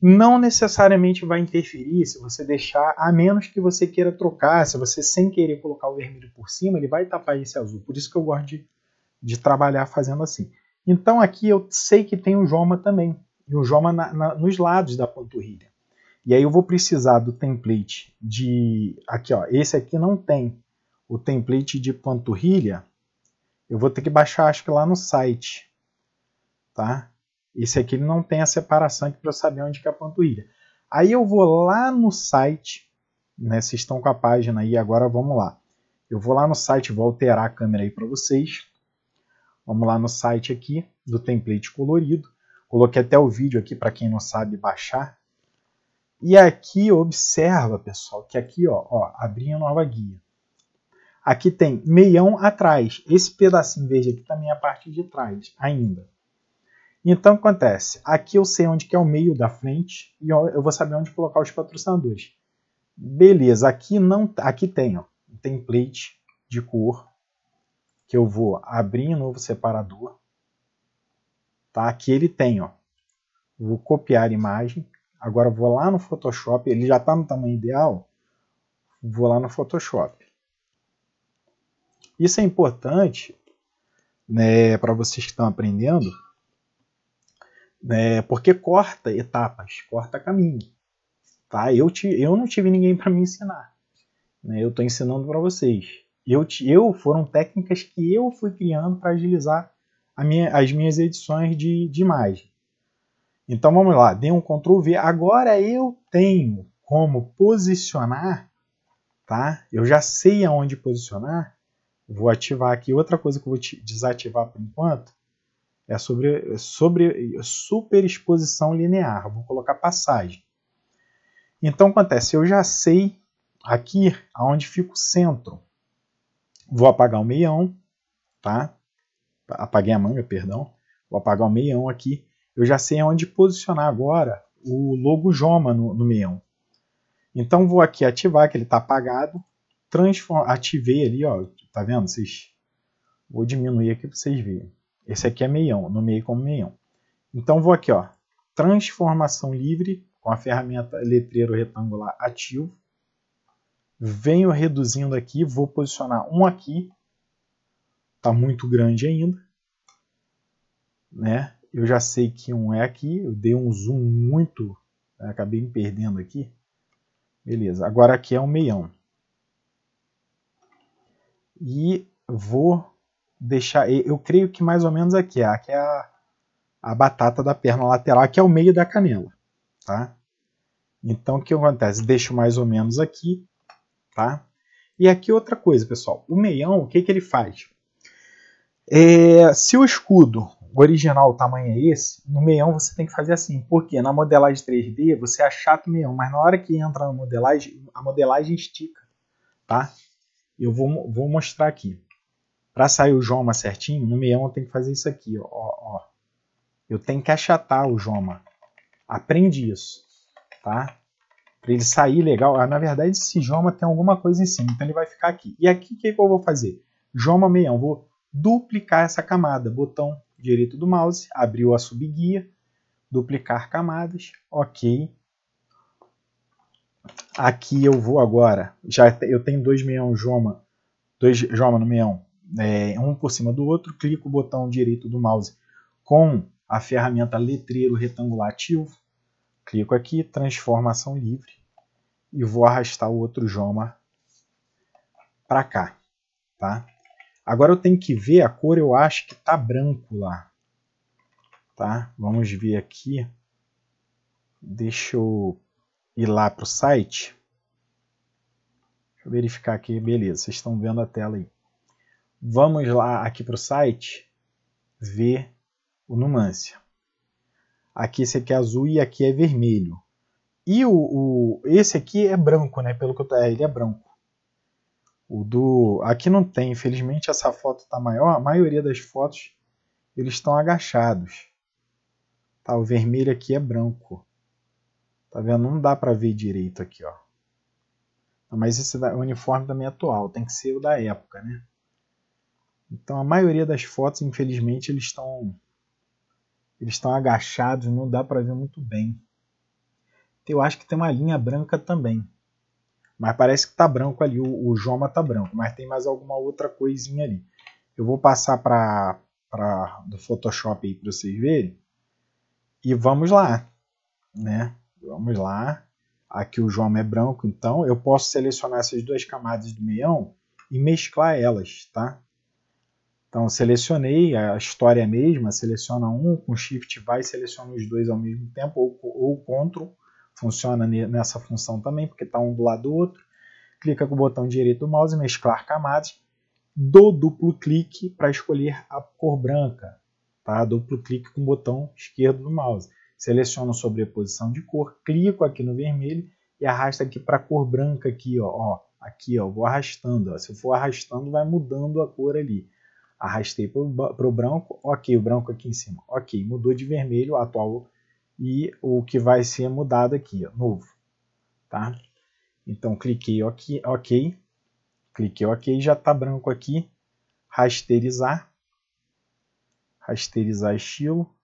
Não necessariamente vai interferir se você deixar, a menos que você queira trocar, se você sem querer colocar o vermelho por cima, ele vai tapar esse azul. Por isso que eu gosto de, de trabalhar fazendo assim. Então aqui eu sei que tem o Joma também e o Joma na, na, nos lados da panturrilha. E aí eu vou precisar do template de... Aqui, ó, esse aqui não tem o template de panturrilha. Eu vou ter que baixar, acho que lá no site. Tá? Esse aqui ele não tem a separação aqui para eu saber onde que é a panturrilha. Aí eu vou lá no site, né, vocês estão com a página aí, agora vamos lá. Eu vou lá no site, vou alterar a câmera aí para vocês. Vamos lá no site aqui do template colorido. Coloquei até o vídeo aqui para quem não sabe baixar. E aqui observa, pessoal, que aqui, ó, ó abri a nova guia. Aqui tem meião atrás. Esse pedacinho verde aqui também é a parte de trás ainda. Então acontece, aqui eu sei onde que é o meio da frente e eu vou saber onde colocar os patrocinadores. Beleza, aqui não, aqui tem, ó, um template de cor que eu vou abrir um novo separador tá? Aqui ele tem, ó. Vou copiar a imagem. Agora vou lá no Photoshop, ele já está no tamanho ideal. Vou lá no Photoshop. Isso é importante né, para vocês que estão aprendendo, né, porque corta etapas, corta caminho. Tá? Eu, te, eu não tive ninguém para me ensinar. Né, eu estou ensinando para vocês. Eu, eu foram técnicas que eu fui criando para agilizar minha, as minhas edições de, de imagem. Então vamos lá, dei um Ctrl V. Agora eu tenho como posicionar, tá? Eu já sei aonde posicionar. Vou ativar aqui outra coisa que eu vou desativar por enquanto. É sobre, sobre superexposição linear. Vou colocar passagem. Então acontece, eu já sei aqui aonde fica o centro. Vou apagar o meião, tá? apaguei a manga, perdão, vou apagar o meião aqui, eu já sei onde posicionar agora o logo Joma no, no meião. Então vou aqui ativar, que ele está apagado, transform... ativei ali, ó, tá vendo? Vocês... Vou diminuir aqui para vocês verem. Esse aqui é meião, nomeei como meião. Então vou aqui, ó, transformação livre, com a ferramenta letreiro retangular ativo. Venho reduzindo aqui, vou posicionar um aqui, está muito grande ainda. Né? Eu já sei que um é aqui, eu dei um zoom muito, né? acabei me perdendo aqui. Beleza, agora aqui é um meião. E vou deixar, eu creio que mais ou menos aqui, aqui é a, a batata da perna lateral, que é o meio da canela, tá? Então, o que acontece? Deixo mais ou menos aqui, tá? E aqui outra coisa, pessoal. O meião, o que, que ele faz? É, se o escudo original, o tamanho é esse, no meião você tem que fazer assim, porque na modelagem 3D você achata é o meião, mas na hora que entra na modelagem, a modelagem estica, tá? Eu vou, vou mostrar aqui. Para sair o joma certinho, no meião eu tenho que fazer isso aqui, ó, ó. Eu tenho que achatar o joma. Aprende isso, tá? Para ele sair legal, ah, na verdade esse joma tem alguma coisa em cima, então ele vai ficar aqui. E aqui o que, que eu vou fazer? Joma meião, vou duplicar essa camada. Botão direito do mouse, abriu a subguia, duplicar camadas, ok. Aqui eu vou agora, já eu tenho dois meião Joma, dois Joma no meião, é, um por cima do outro, clico o botão direito do mouse com a ferramenta letreiro retangular ativo, clico aqui, transformação livre, e vou arrastar o outro Joma para cá, tá? Agora eu tenho que ver a cor, eu acho que tá branco lá. Tá? Vamos ver aqui. Deixa eu ir lá para o site. Deixa eu verificar aqui, beleza, vocês estão vendo a tela aí. Vamos lá aqui para o site ver o Numancia. Aqui esse aqui é azul e aqui é vermelho. E o, o, esse aqui é branco, né? Pelo que eu tô, é, ele é branco. O do. Aqui não tem, infelizmente essa foto está maior. A maioria das fotos eles estão agachados. Tá, o vermelho aqui é branco. Tá vendo? Não dá para ver direito aqui, ó. Mas esse é o uniforme também é atual, tem que ser o da época, né? Então a maioria das fotos, infelizmente, eles estão eles estão agachados, não dá para ver muito bem. Eu acho que tem uma linha branca também. Mas parece que tá branco ali, o, o Joma tá branco, mas tem mais alguma outra coisinha ali. Eu vou passar para do Photoshop aí para vocês verem. E vamos lá, né? Vamos lá. Aqui o Joma é branco, então eu posso selecionar essas duas camadas do meião e mesclar elas, tá? Então selecionei a história é mesma, seleciona um, com Shift vai seleciona os dois ao mesmo tempo ou, ou Ctrl funciona nessa função também, porque está um do lado do outro. Clica com o botão direito do mouse, mesclar camadas. Dou duplo clique para escolher a cor branca. Tá? Duplo clique com o botão esquerdo do mouse. Seleciono sobreposição de cor, clico aqui no vermelho e arrasto aqui para a cor branca aqui, ó, ó aqui, ó, vou arrastando. Ó. Se eu for arrastando, vai mudando a cor ali. Arrastei para o branco, ok, o branco aqui em cima, ok, mudou de vermelho, atual e o que vai ser mudado aqui, ó, novo, tá? Então cliquei OK, OK cliquei OK, já está branco aqui, rasterizar rasterizar estilo,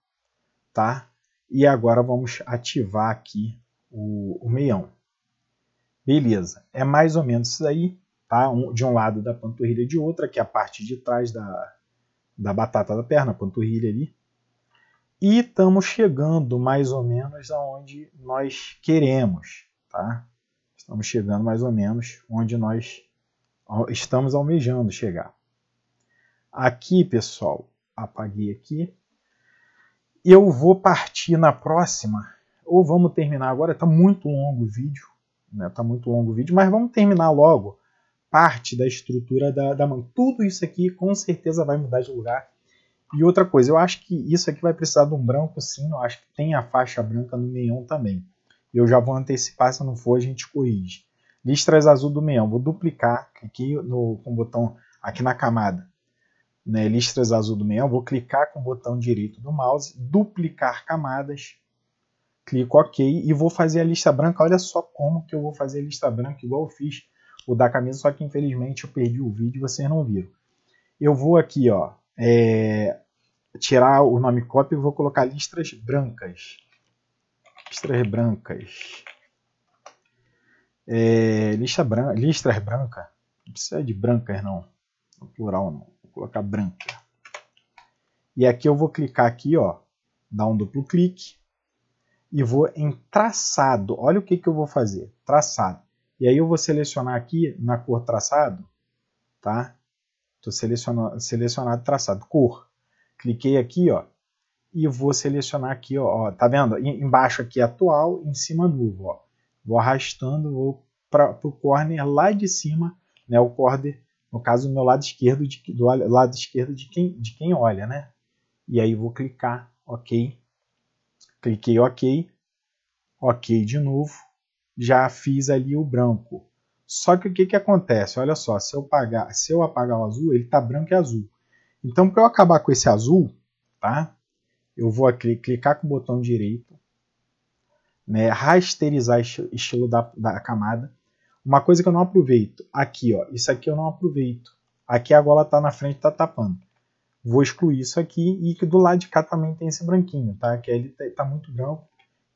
tá? E agora vamos ativar aqui o, o meião. Beleza, é mais ou menos isso aí, tá? Um, de um lado da panturrilha de outra, que é a parte de trás da, da batata da perna, a panturrilha ali, e estamos chegando mais ou menos aonde nós queremos, tá? Estamos chegando mais ou menos onde nós estamos almejando chegar. Aqui, pessoal, apaguei aqui. Eu vou partir na próxima, ou vamos terminar agora, está muito longo o vídeo, né? Está muito longo o vídeo, mas vamos terminar logo parte da estrutura da, da mão. Tudo isso aqui com certeza vai mudar de lugar e outra coisa, eu acho que isso aqui vai precisar de um branco sim, eu acho que tem a faixa branca no meião também. Eu já vou antecipar, se não for a gente corrige. Listras azul do meião, vou duplicar aqui no, com o botão aqui na camada. Né, listras azul do meião, vou clicar com o botão direito do mouse, duplicar camadas, clico OK e vou fazer a lista branca. Olha só como que eu vou fazer a lista branca, igual eu fiz o da camisa, só que infelizmente eu perdi o vídeo e vocês não viram. Eu vou aqui, ó, é, tirar o nome copy e vou colocar listras brancas. Listras brancas. É, lista branca, listras branca. Não precisa de brancas não. No plural não. Vou colocar branca. E aqui eu vou clicar aqui, ó. Dar um duplo clique. E vou em traçado. Olha o que, que eu vou fazer. Traçado. E aí eu vou selecionar aqui na cor traçado. Tá? Estou selecionando, selecionado traçado. Cor cliquei aqui, ó, e vou selecionar aqui, ó, ó tá vendo? Embaixo aqui atual, em cima nuvo, ó. Vou arrastando, vou para o corner lá de cima, né, o corner, no caso, do meu lado esquerdo, de, do lado esquerdo de quem, de quem olha, né? E aí vou clicar, ok, cliquei ok, ok de novo, já fiz ali o branco. Só que o que, que acontece? Olha só, se eu, apagar, se eu apagar o azul, ele está branco e azul. Então, para eu acabar com esse azul, tá? Eu vou aqui clicar com o botão direito, né, rasterizar o estilo da, da camada. Uma coisa que eu não aproveito, aqui, ó, isso aqui eu não aproveito. Aqui a gola está na frente, está tapando. Vou excluir isso aqui e que do lado de cá também tem esse branquinho, tá? Que ele está tá muito branco.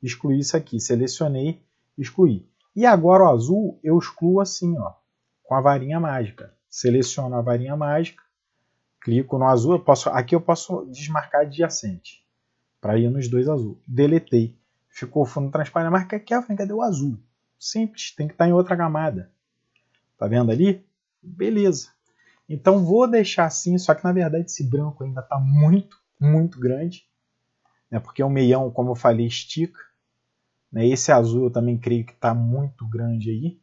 Excluir isso aqui, selecionei, excluí. E agora o azul eu excluo assim, ó, com a varinha mágica. Seleciono a varinha mágica clico no azul, eu posso, aqui eu posso desmarcar adjacente para ir nos dois azul. Deletei, ficou o fundo transparente, mas aqui é a frente, cadê o azul? Simples, tem que estar tá em outra camada. Tá vendo ali? Beleza. Então vou deixar assim, só que na verdade esse branco ainda está muito, muito grande, né? porque o é meião, como eu falei, estica. Né? Esse azul eu também creio que está muito grande aí.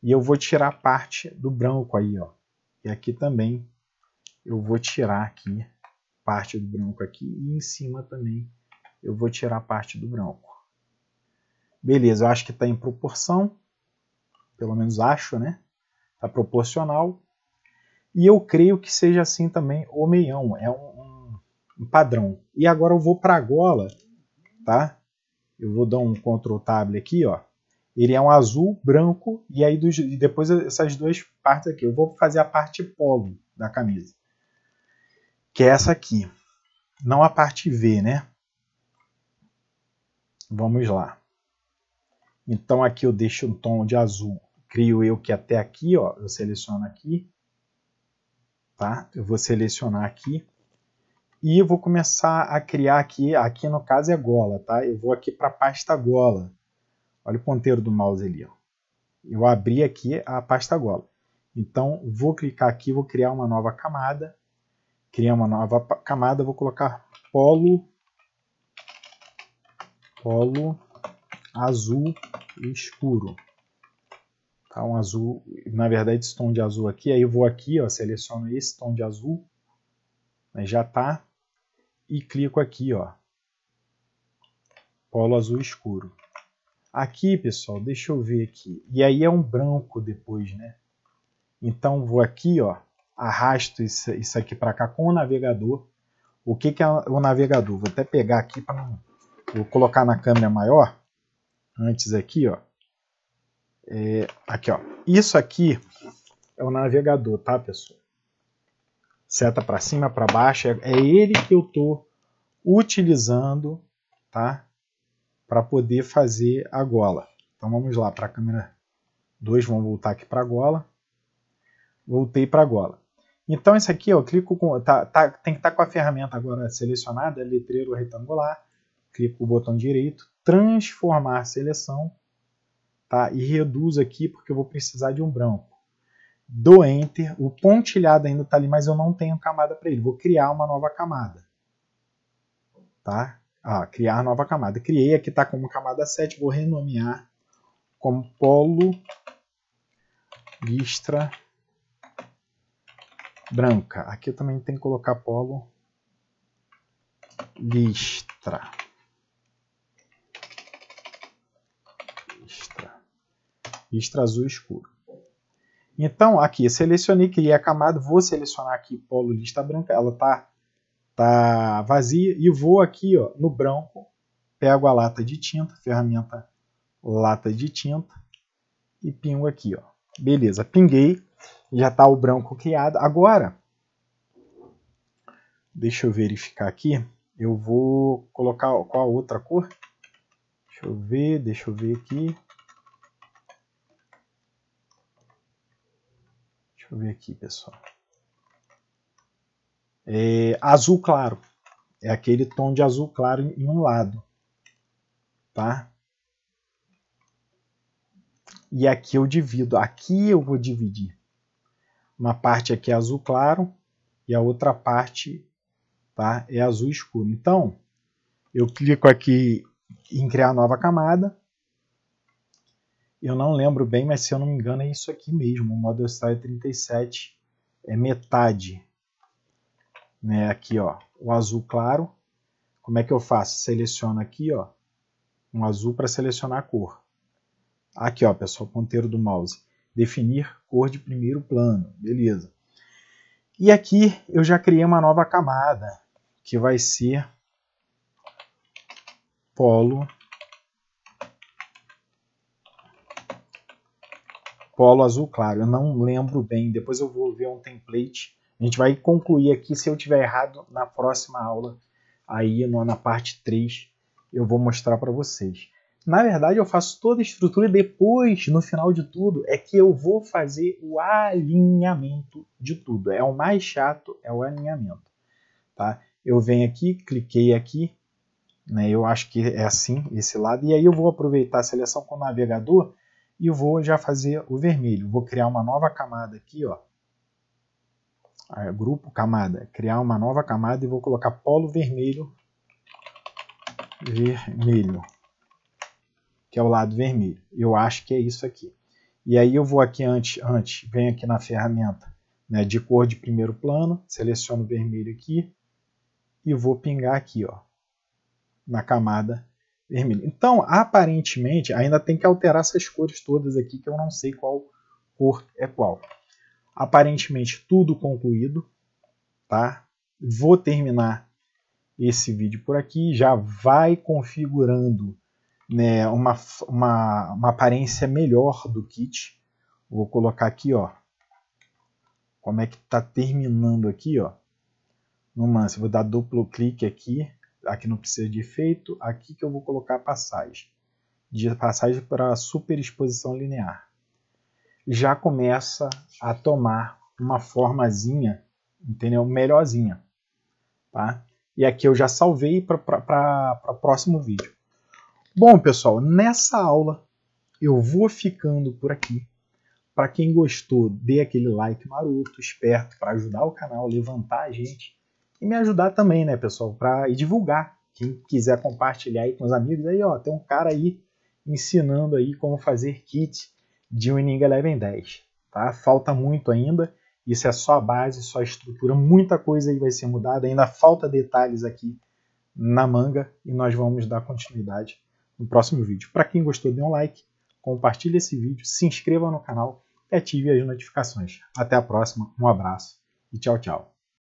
E eu vou tirar parte do branco aí, ó. E aqui também eu vou tirar aqui parte do branco aqui e em cima também eu vou tirar parte do branco. Beleza, eu acho que está em proporção, pelo menos acho, né? Está proporcional. E eu creio que seja assim também o meião, é um, um, padrão. E agora eu vou para a gola, tá? Eu vou dar um Ctrl Tab aqui, ó. Ele é um azul, branco, e aí dos, e depois essas duas partes aqui. Eu vou fazer a parte polo da camisa que é essa aqui. Não a parte V, né? Vamos lá. Então aqui eu deixo um tom de azul. Crio eu que até aqui, ó, eu seleciono aqui, tá? Eu vou selecionar aqui e vou começar a criar aqui, aqui no caso é gola, tá? Eu vou aqui para a pasta gola. Olha o ponteiro do mouse ali, ó. Eu abri aqui a pasta gola. Então vou clicar aqui, vou criar uma nova camada criar uma nova camada, vou colocar polo, polo azul escuro. Tá, um azul, na verdade esse tom de azul aqui, aí eu vou aqui, ó, seleciono esse tom de azul, né, já tá, e clico aqui, ó, polo azul escuro. Aqui, pessoal, deixa eu ver aqui. E aí é um branco depois, né? Então vou aqui, ó, arrasto isso, aqui para cá com o navegador. O que, que é o navegador? Vou até pegar aqui para vou colocar na câmera maior. Antes aqui, ó. É, aqui, ó. Isso aqui é o navegador, tá, pessoal? Seta para cima, para baixo, é, é, ele que eu estou utilizando, tá? Para poder fazer a gola. Então vamos lá para a câmera 2, vamos voltar aqui para a gola. Voltei para a gola. Então isso aqui, eu clico com, tá, tá, tem que estar tá com a ferramenta agora selecionada, letreiro retangular, clico com o botão direito, transformar seleção, tá? E reduzo aqui porque eu vou precisar de um branco. Dou Enter, o pontilhado ainda está ali, mas eu não tenho camada para ele. Vou criar uma nova camada, tá? Ah, criar nova camada. Criei, aqui está como camada 7, vou renomear como polo listra branca. Aqui eu também tenho que colocar polo listra. Listra. Listra azul escuro. Então, aqui, selecionei, criei a camada, vou selecionar aqui polo lista branca, ela tá, tá vazia, e vou aqui ó, no branco, pego a lata de tinta, ferramenta lata de tinta, e pingo aqui. Ó. Beleza, pinguei, já está o branco criado. Agora, deixa eu verificar aqui. Eu vou colocar qual a outra cor? Deixa eu ver, deixa eu ver aqui. Deixa eu ver aqui, pessoal. É azul claro. É aquele tom de azul claro em um lado. Tá? E aqui eu divido. Aqui eu vou dividir. Uma parte aqui é azul claro e a outra parte tá, é azul escuro. Então, eu clico aqui em criar nova camada. Eu não lembro bem, mas se eu não me engano é isso aqui mesmo. O Model Style 37 é metade. Né, aqui, ó, o azul claro. Como é que eu faço? Seleciono aqui, ó, um azul para selecionar a cor. Aqui, ó, pessoal, ponteiro do mouse definir cor de primeiro plano, beleza. E aqui eu já criei uma nova camada, que vai ser polo polo azul claro. Eu não lembro bem, depois eu vou ver um template. A gente vai concluir aqui, se eu tiver errado, na próxima aula, aí na parte 3, eu vou mostrar para vocês. Na verdade, eu faço toda a estrutura e depois, no final de tudo, é que eu vou fazer o alinhamento de tudo. É o mais chato, é o alinhamento. Tá? Eu venho aqui, cliquei aqui, né? eu acho que é assim, esse lado, e aí eu vou aproveitar a seleção com o navegador e vou já fazer o vermelho. Vou criar uma nova camada aqui, ó. Ah, grupo, camada. Criar uma nova camada e vou colocar polo vermelho. Vermelho que é o lado vermelho. Eu acho que é isso aqui. E aí eu vou aqui antes, antes venho aqui na ferramenta né, de cor de primeiro plano, seleciono vermelho aqui e vou pingar aqui ó, na camada vermelha. Então, aparentemente, ainda tem que alterar essas cores todas aqui, que eu não sei qual cor é qual. Aparentemente, tudo concluído. Tá? Vou terminar esse vídeo por aqui. Já vai configurando né, uma, uma, uma aparência melhor do kit. Vou colocar aqui, ó, como é que está terminando aqui, ó, no Mance. Vou dar duplo clique aqui, aqui não precisa de efeito, aqui que eu vou colocar a passagem, de passagem para superexposição linear. Já começa a tomar uma formazinha, entendeu? Melhorzinha, tá? E aqui eu já salvei para o próximo vídeo. Bom, pessoal, nessa aula eu vou ficando por aqui. Para quem gostou, dê aquele like maroto, esperto, para ajudar o canal a levantar a gente e me ajudar também, né, pessoal, para divulgar. Quem quiser compartilhar aí com os amigos, aí ó, tem um cara aí ensinando aí como fazer kit de Winning Eleven 10, tá? Falta muito ainda. Isso é só a base, só a estrutura, muita coisa aí vai ser mudada, ainda falta detalhes aqui na manga e nós vamos dar continuidade no próximo vídeo. Para quem gostou, dê um like, compartilhe esse vídeo, se inscreva no canal e ative as notificações. Até a próxima, um abraço e tchau, tchau.